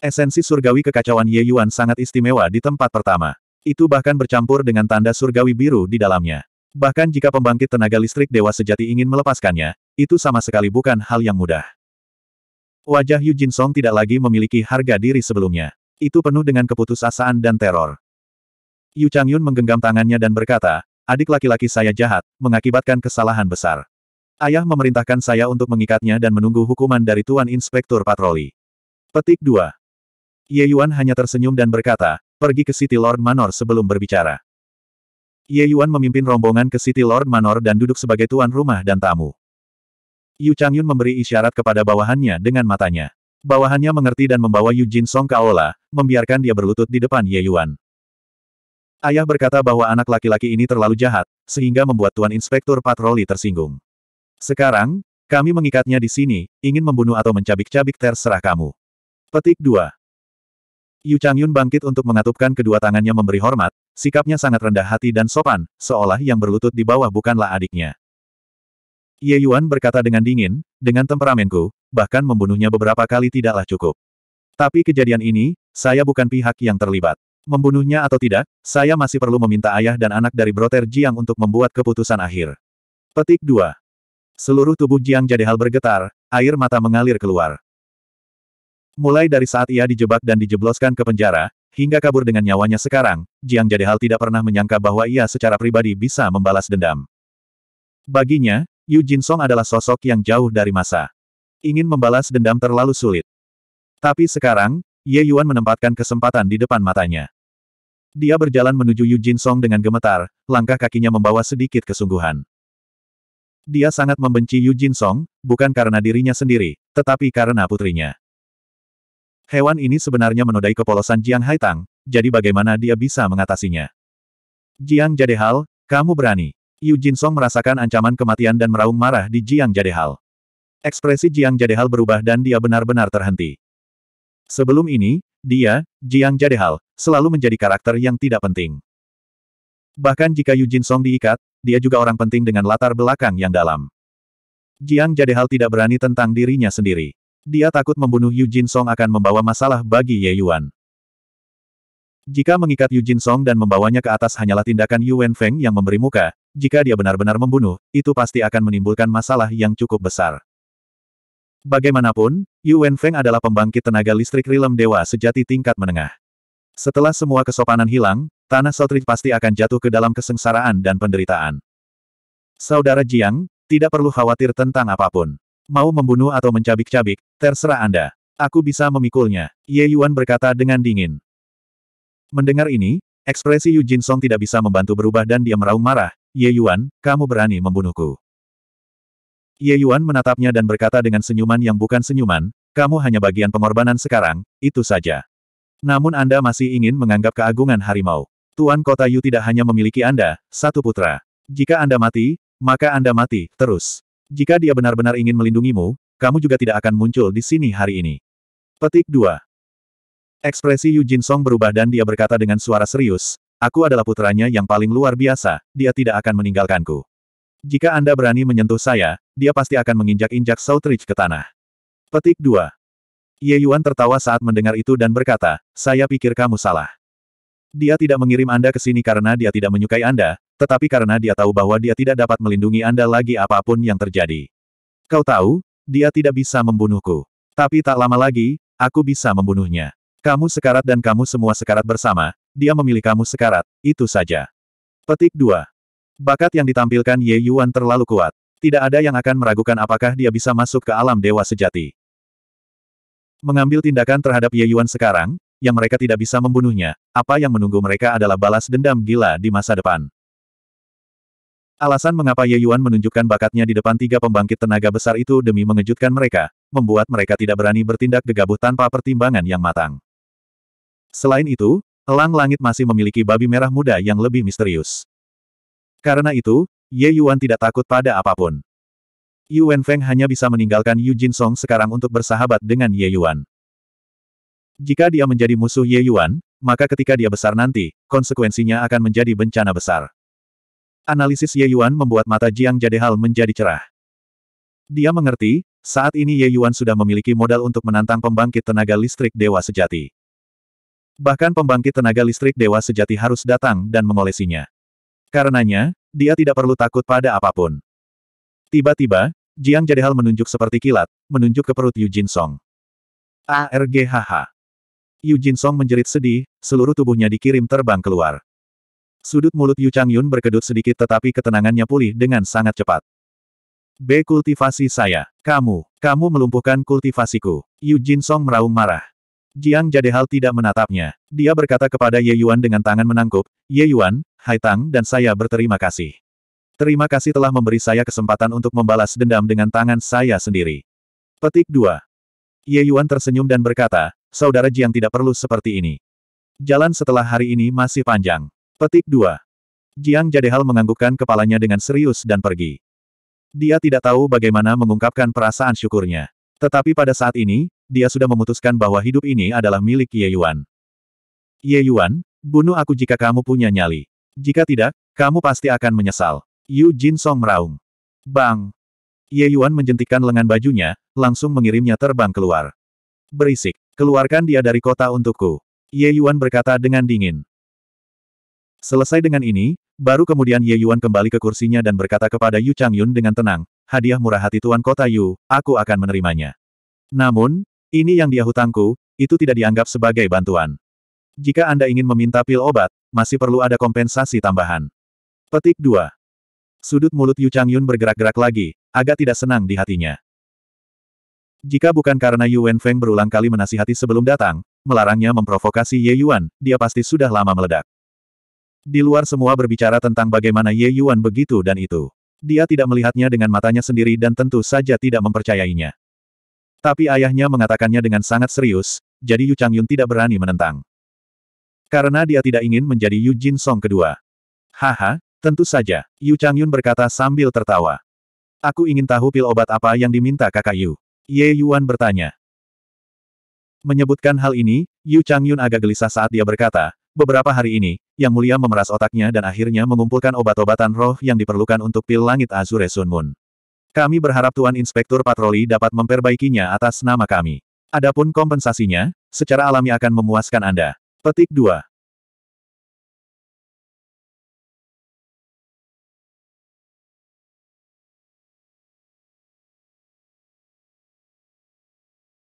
Esensi surgawi kekacauan Ye Yuan sangat istimewa di tempat pertama. Itu bahkan bercampur dengan tanda surgawi biru di dalamnya. Bahkan jika pembangkit tenaga listrik dewa sejati ingin melepaskannya, itu sama sekali bukan hal yang mudah. Wajah Yu Jin Song tidak lagi memiliki harga diri sebelumnya. Itu penuh dengan keputusasaan dan teror. Yu Changyun menggenggam tangannya dan berkata, adik laki-laki saya jahat, mengakibatkan kesalahan besar. Ayah memerintahkan saya untuk mengikatnya dan menunggu hukuman dari Tuan Inspektur Patroli. Petik 2. Ye Yuan hanya tersenyum dan berkata, pergi ke City Lord Manor sebelum berbicara. Ye Yuan memimpin rombongan ke City Lord Manor dan duduk sebagai tuan rumah dan tamu. Yu Changyun memberi isyarat kepada bawahannya dengan matanya. Bawahannya mengerti dan membawa Yu Jin Song ke aula, membiarkan dia berlutut di depan Ye Yuan. Ayah berkata bahwa anak laki-laki ini terlalu jahat, sehingga membuat Tuan Inspektur Patroli tersinggung. Sekarang, kami mengikatnya di sini, ingin membunuh atau mencabik-cabik terserah kamu. Petik 2. Yu Changyun bangkit untuk mengatupkan kedua tangannya memberi hormat, sikapnya sangat rendah hati dan sopan, seolah yang berlutut di bawah bukanlah adiknya. Ye Yuan berkata dengan dingin, dengan temperamenku, bahkan membunuhnya beberapa kali tidaklah cukup. Tapi kejadian ini, saya bukan pihak yang terlibat. Membunuhnya atau tidak, saya masih perlu meminta ayah dan anak dari Broter Jiang untuk membuat keputusan akhir. Petik 2. Seluruh tubuh Jiang Jadehal bergetar, air mata mengalir keluar. Mulai dari saat ia dijebak dan dijebloskan ke penjara, hingga kabur dengan nyawanya sekarang, Jiang Jadehal tidak pernah menyangka bahwa ia secara pribadi bisa membalas dendam. Baginya, Yu Jin Song adalah sosok yang jauh dari masa. Ingin membalas dendam terlalu sulit. Tapi sekarang, Ye Yuan menempatkan kesempatan di depan matanya. Dia berjalan menuju Yu Jin Song dengan gemetar, langkah kakinya membawa sedikit kesungguhan. Dia sangat membenci Yu Jin Song, bukan karena dirinya sendiri, tetapi karena putrinya. Hewan ini sebenarnya menodai kepolosan Jiang Haitang, jadi bagaimana dia bisa mengatasinya? Jiang Jadehal, kamu berani. Yu Jin Song merasakan ancaman kematian dan meraung marah di Jiang Jadehal. Ekspresi Jiang Jadehal berubah dan dia benar-benar terhenti. Sebelum ini, dia, Jiang Jadehal, selalu menjadi karakter yang tidak penting. Bahkan jika Yu Jin Song diikat, dia juga orang penting dengan latar belakang yang dalam. Jiang Jadehal tidak berani tentang dirinya sendiri. Dia takut membunuh Yu Jin Song akan membawa masalah bagi Ye Yuan. Jika mengikat Yu Jin Song dan membawanya ke atas hanyalah tindakan Yuan Feng yang memberi muka, jika dia benar-benar membunuh, itu pasti akan menimbulkan masalah yang cukup besar. Bagaimanapun, Yuan Feng adalah pembangkit tenaga listrik rilem dewa sejati tingkat menengah. Setelah semua kesopanan hilang, tanah Sotri pasti akan jatuh ke dalam kesengsaraan dan penderitaan. Saudara Jiang, tidak perlu khawatir tentang apapun. Mau membunuh atau mencabik-cabik, terserah Anda. Aku bisa memikulnya, Ye Yuan berkata dengan dingin. Mendengar ini, ekspresi Yu Jin Song tidak bisa membantu berubah dan dia meraung marah, Ye Yuan, kamu berani membunuhku. Ye Yuan menatapnya dan berkata dengan senyuman yang bukan senyuman, kamu hanya bagian pengorbanan sekarang, itu saja. Namun Anda masih ingin menganggap keagungan harimau. Tuan Kota Yu tidak hanya memiliki Anda, satu putra. Jika Anda mati, maka Anda mati, terus. Jika dia benar-benar ingin melindungimu, kamu juga tidak akan muncul di sini hari ini. Petik 2. Ekspresi Yu Jin Song berubah dan dia berkata dengan suara serius, Aku adalah putranya yang paling luar biasa, dia tidak akan meninggalkanku. Jika Anda berani menyentuh saya, dia pasti akan menginjak-injak Southridge ke tanah. Petik 2. Ye Yuan tertawa saat mendengar itu dan berkata, saya pikir kamu salah. Dia tidak mengirim Anda ke sini karena dia tidak menyukai Anda, tetapi karena dia tahu bahwa dia tidak dapat melindungi Anda lagi apapun yang terjadi. Kau tahu, dia tidak bisa membunuhku. Tapi tak lama lagi, aku bisa membunuhnya. Kamu sekarat dan kamu semua sekarat bersama, dia memilih kamu sekarat, itu saja. Petik 2. Bakat yang ditampilkan Ye Yuan terlalu kuat. Tidak ada yang akan meragukan apakah dia bisa masuk ke alam dewa sejati. Mengambil tindakan terhadap Ye Yuan sekarang, yang mereka tidak bisa membunuhnya, apa yang menunggu mereka adalah balas dendam gila di masa depan. Alasan mengapa Ye Yuan menunjukkan bakatnya di depan tiga pembangkit tenaga besar itu demi mengejutkan mereka, membuat mereka tidak berani bertindak gegabah tanpa pertimbangan yang matang. Selain itu, elang langit masih memiliki babi merah muda yang lebih misterius. Karena itu, Ye Yuan tidak takut pada apapun. Yuan Feng hanya bisa meninggalkan Yu Jin Song sekarang untuk bersahabat dengan Ye Yuan. Jika dia menjadi musuh Ye Yuan, maka ketika dia besar nanti, konsekuensinya akan menjadi bencana besar. Analisis Ye Yuan membuat mata Jiang Hal menjadi cerah. Dia mengerti, saat ini Ye Yuan sudah memiliki modal untuk menantang pembangkit tenaga listrik dewa sejati. Bahkan pembangkit tenaga listrik dewa sejati harus datang dan mengolesinya. Karenanya, dia tidak perlu takut pada apapun. Tiba-tiba, Jiang Jadehal menunjuk seperti kilat, menunjuk ke perut Yu Jin Song. ARGHH. Yu Jin Song menjerit sedih, seluruh tubuhnya dikirim terbang keluar. Sudut mulut Yu Chang Yun berkedut sedikit tetapi ketenangannya pulih dengan sangat cepat. B. Kultivasi saya. Kamu. Kamu melumpuhkan kultivasiku. Yu Jin Song meraung marah. Jiang Jadehal tidak menatapnya. Dia berkata kepada Ye Yuan dengan tangan menangkup, Ye Yuan, Haitang dan saya berterima kasih. Terima kasih telah memberi saya kesempatan untuk membalas dendam dengan tangan saya sendiri. Petik 2. Ye Yuan tersenyum dan berkata, Saudara Jiang tidak perlu seperti ini. Jalan setelah hari ini masih panjang. Petik 2. Jiang Jadehal menganggukkan kepalanya dengan serius dan pergi. Dia tidak tahu bagaimana mengungkapkan perasaan syukurnya. Tetapi pada saat ini, dia sudah memutuskan bahwa hidup ini adalah milik Ye Yuan. Ye Yuan, bunuh aku jika kamu punya nyali. Jika tidak, kamu pasti akan menyesal. Yu Jin Song meraung. Bang! Ye Yuan menjentikan lengan bajunya, langsung mengirimnya terbang keluar. Berisik, keluarkan dia dari kota untukku. Ye Yuan berkata dengan dingin. Selesai dengan ini, baru kemudian Ye Yuan kembali ke kursinya dan berkata kepada Yu Chang Yun dengan tenang, hadiah murah hati Tuan Kota Yu, aku akan menerimanya. Namun, ini yang dia hutangku, itu tidak dianggap sebagai bantuan. Jika Anda ingin meminta pil obat, masih perlu ada kompensasi tambahan. Petik 2. Sudut mulut Yu Changyun bergerak-gerak lagi, agak tidak senang di hatinya. Jika bukan karena Yu Wenfeng berulang kali menasihati sebelum datang, melarangnya memprovokasi Ye Yuan, dia pasti sudah lama meledak. Di luar semua berbicara tentang bagaimana Ye Yuan begitu dan itu. Dia tidak melihatnya dengan matanya sendiri dan tentu saja tidak mempercayainya. Tapi ayahnya mengatakannya dengan sangat serius, jadi Yu Changyun tidak berani menentang. Karena dia tidak ingin menjadi Yu Jin Song kedua. Haha, tentu saja, Yu Changyun berkata sambil tertawa. Aku ingin tahu pil obat apa yang diminta kakak Yu. Ye Yuan bertanya. Menyebutkan hal ini, Yu Changyun agak gelisah saat dia berkata, beberapa hari ini, Yang Mulia memeras otaknya dan akhirnya mengumpulkan obat-obatan roh yang diperlukan untuk pil langit Azure Sun Moon. Kami berharap Tuan Inspektur Patroli dapat memperbaikinya atas nama kami. Adapun kompensasinya, secara alami akan memuaskan Anda. Petik 2.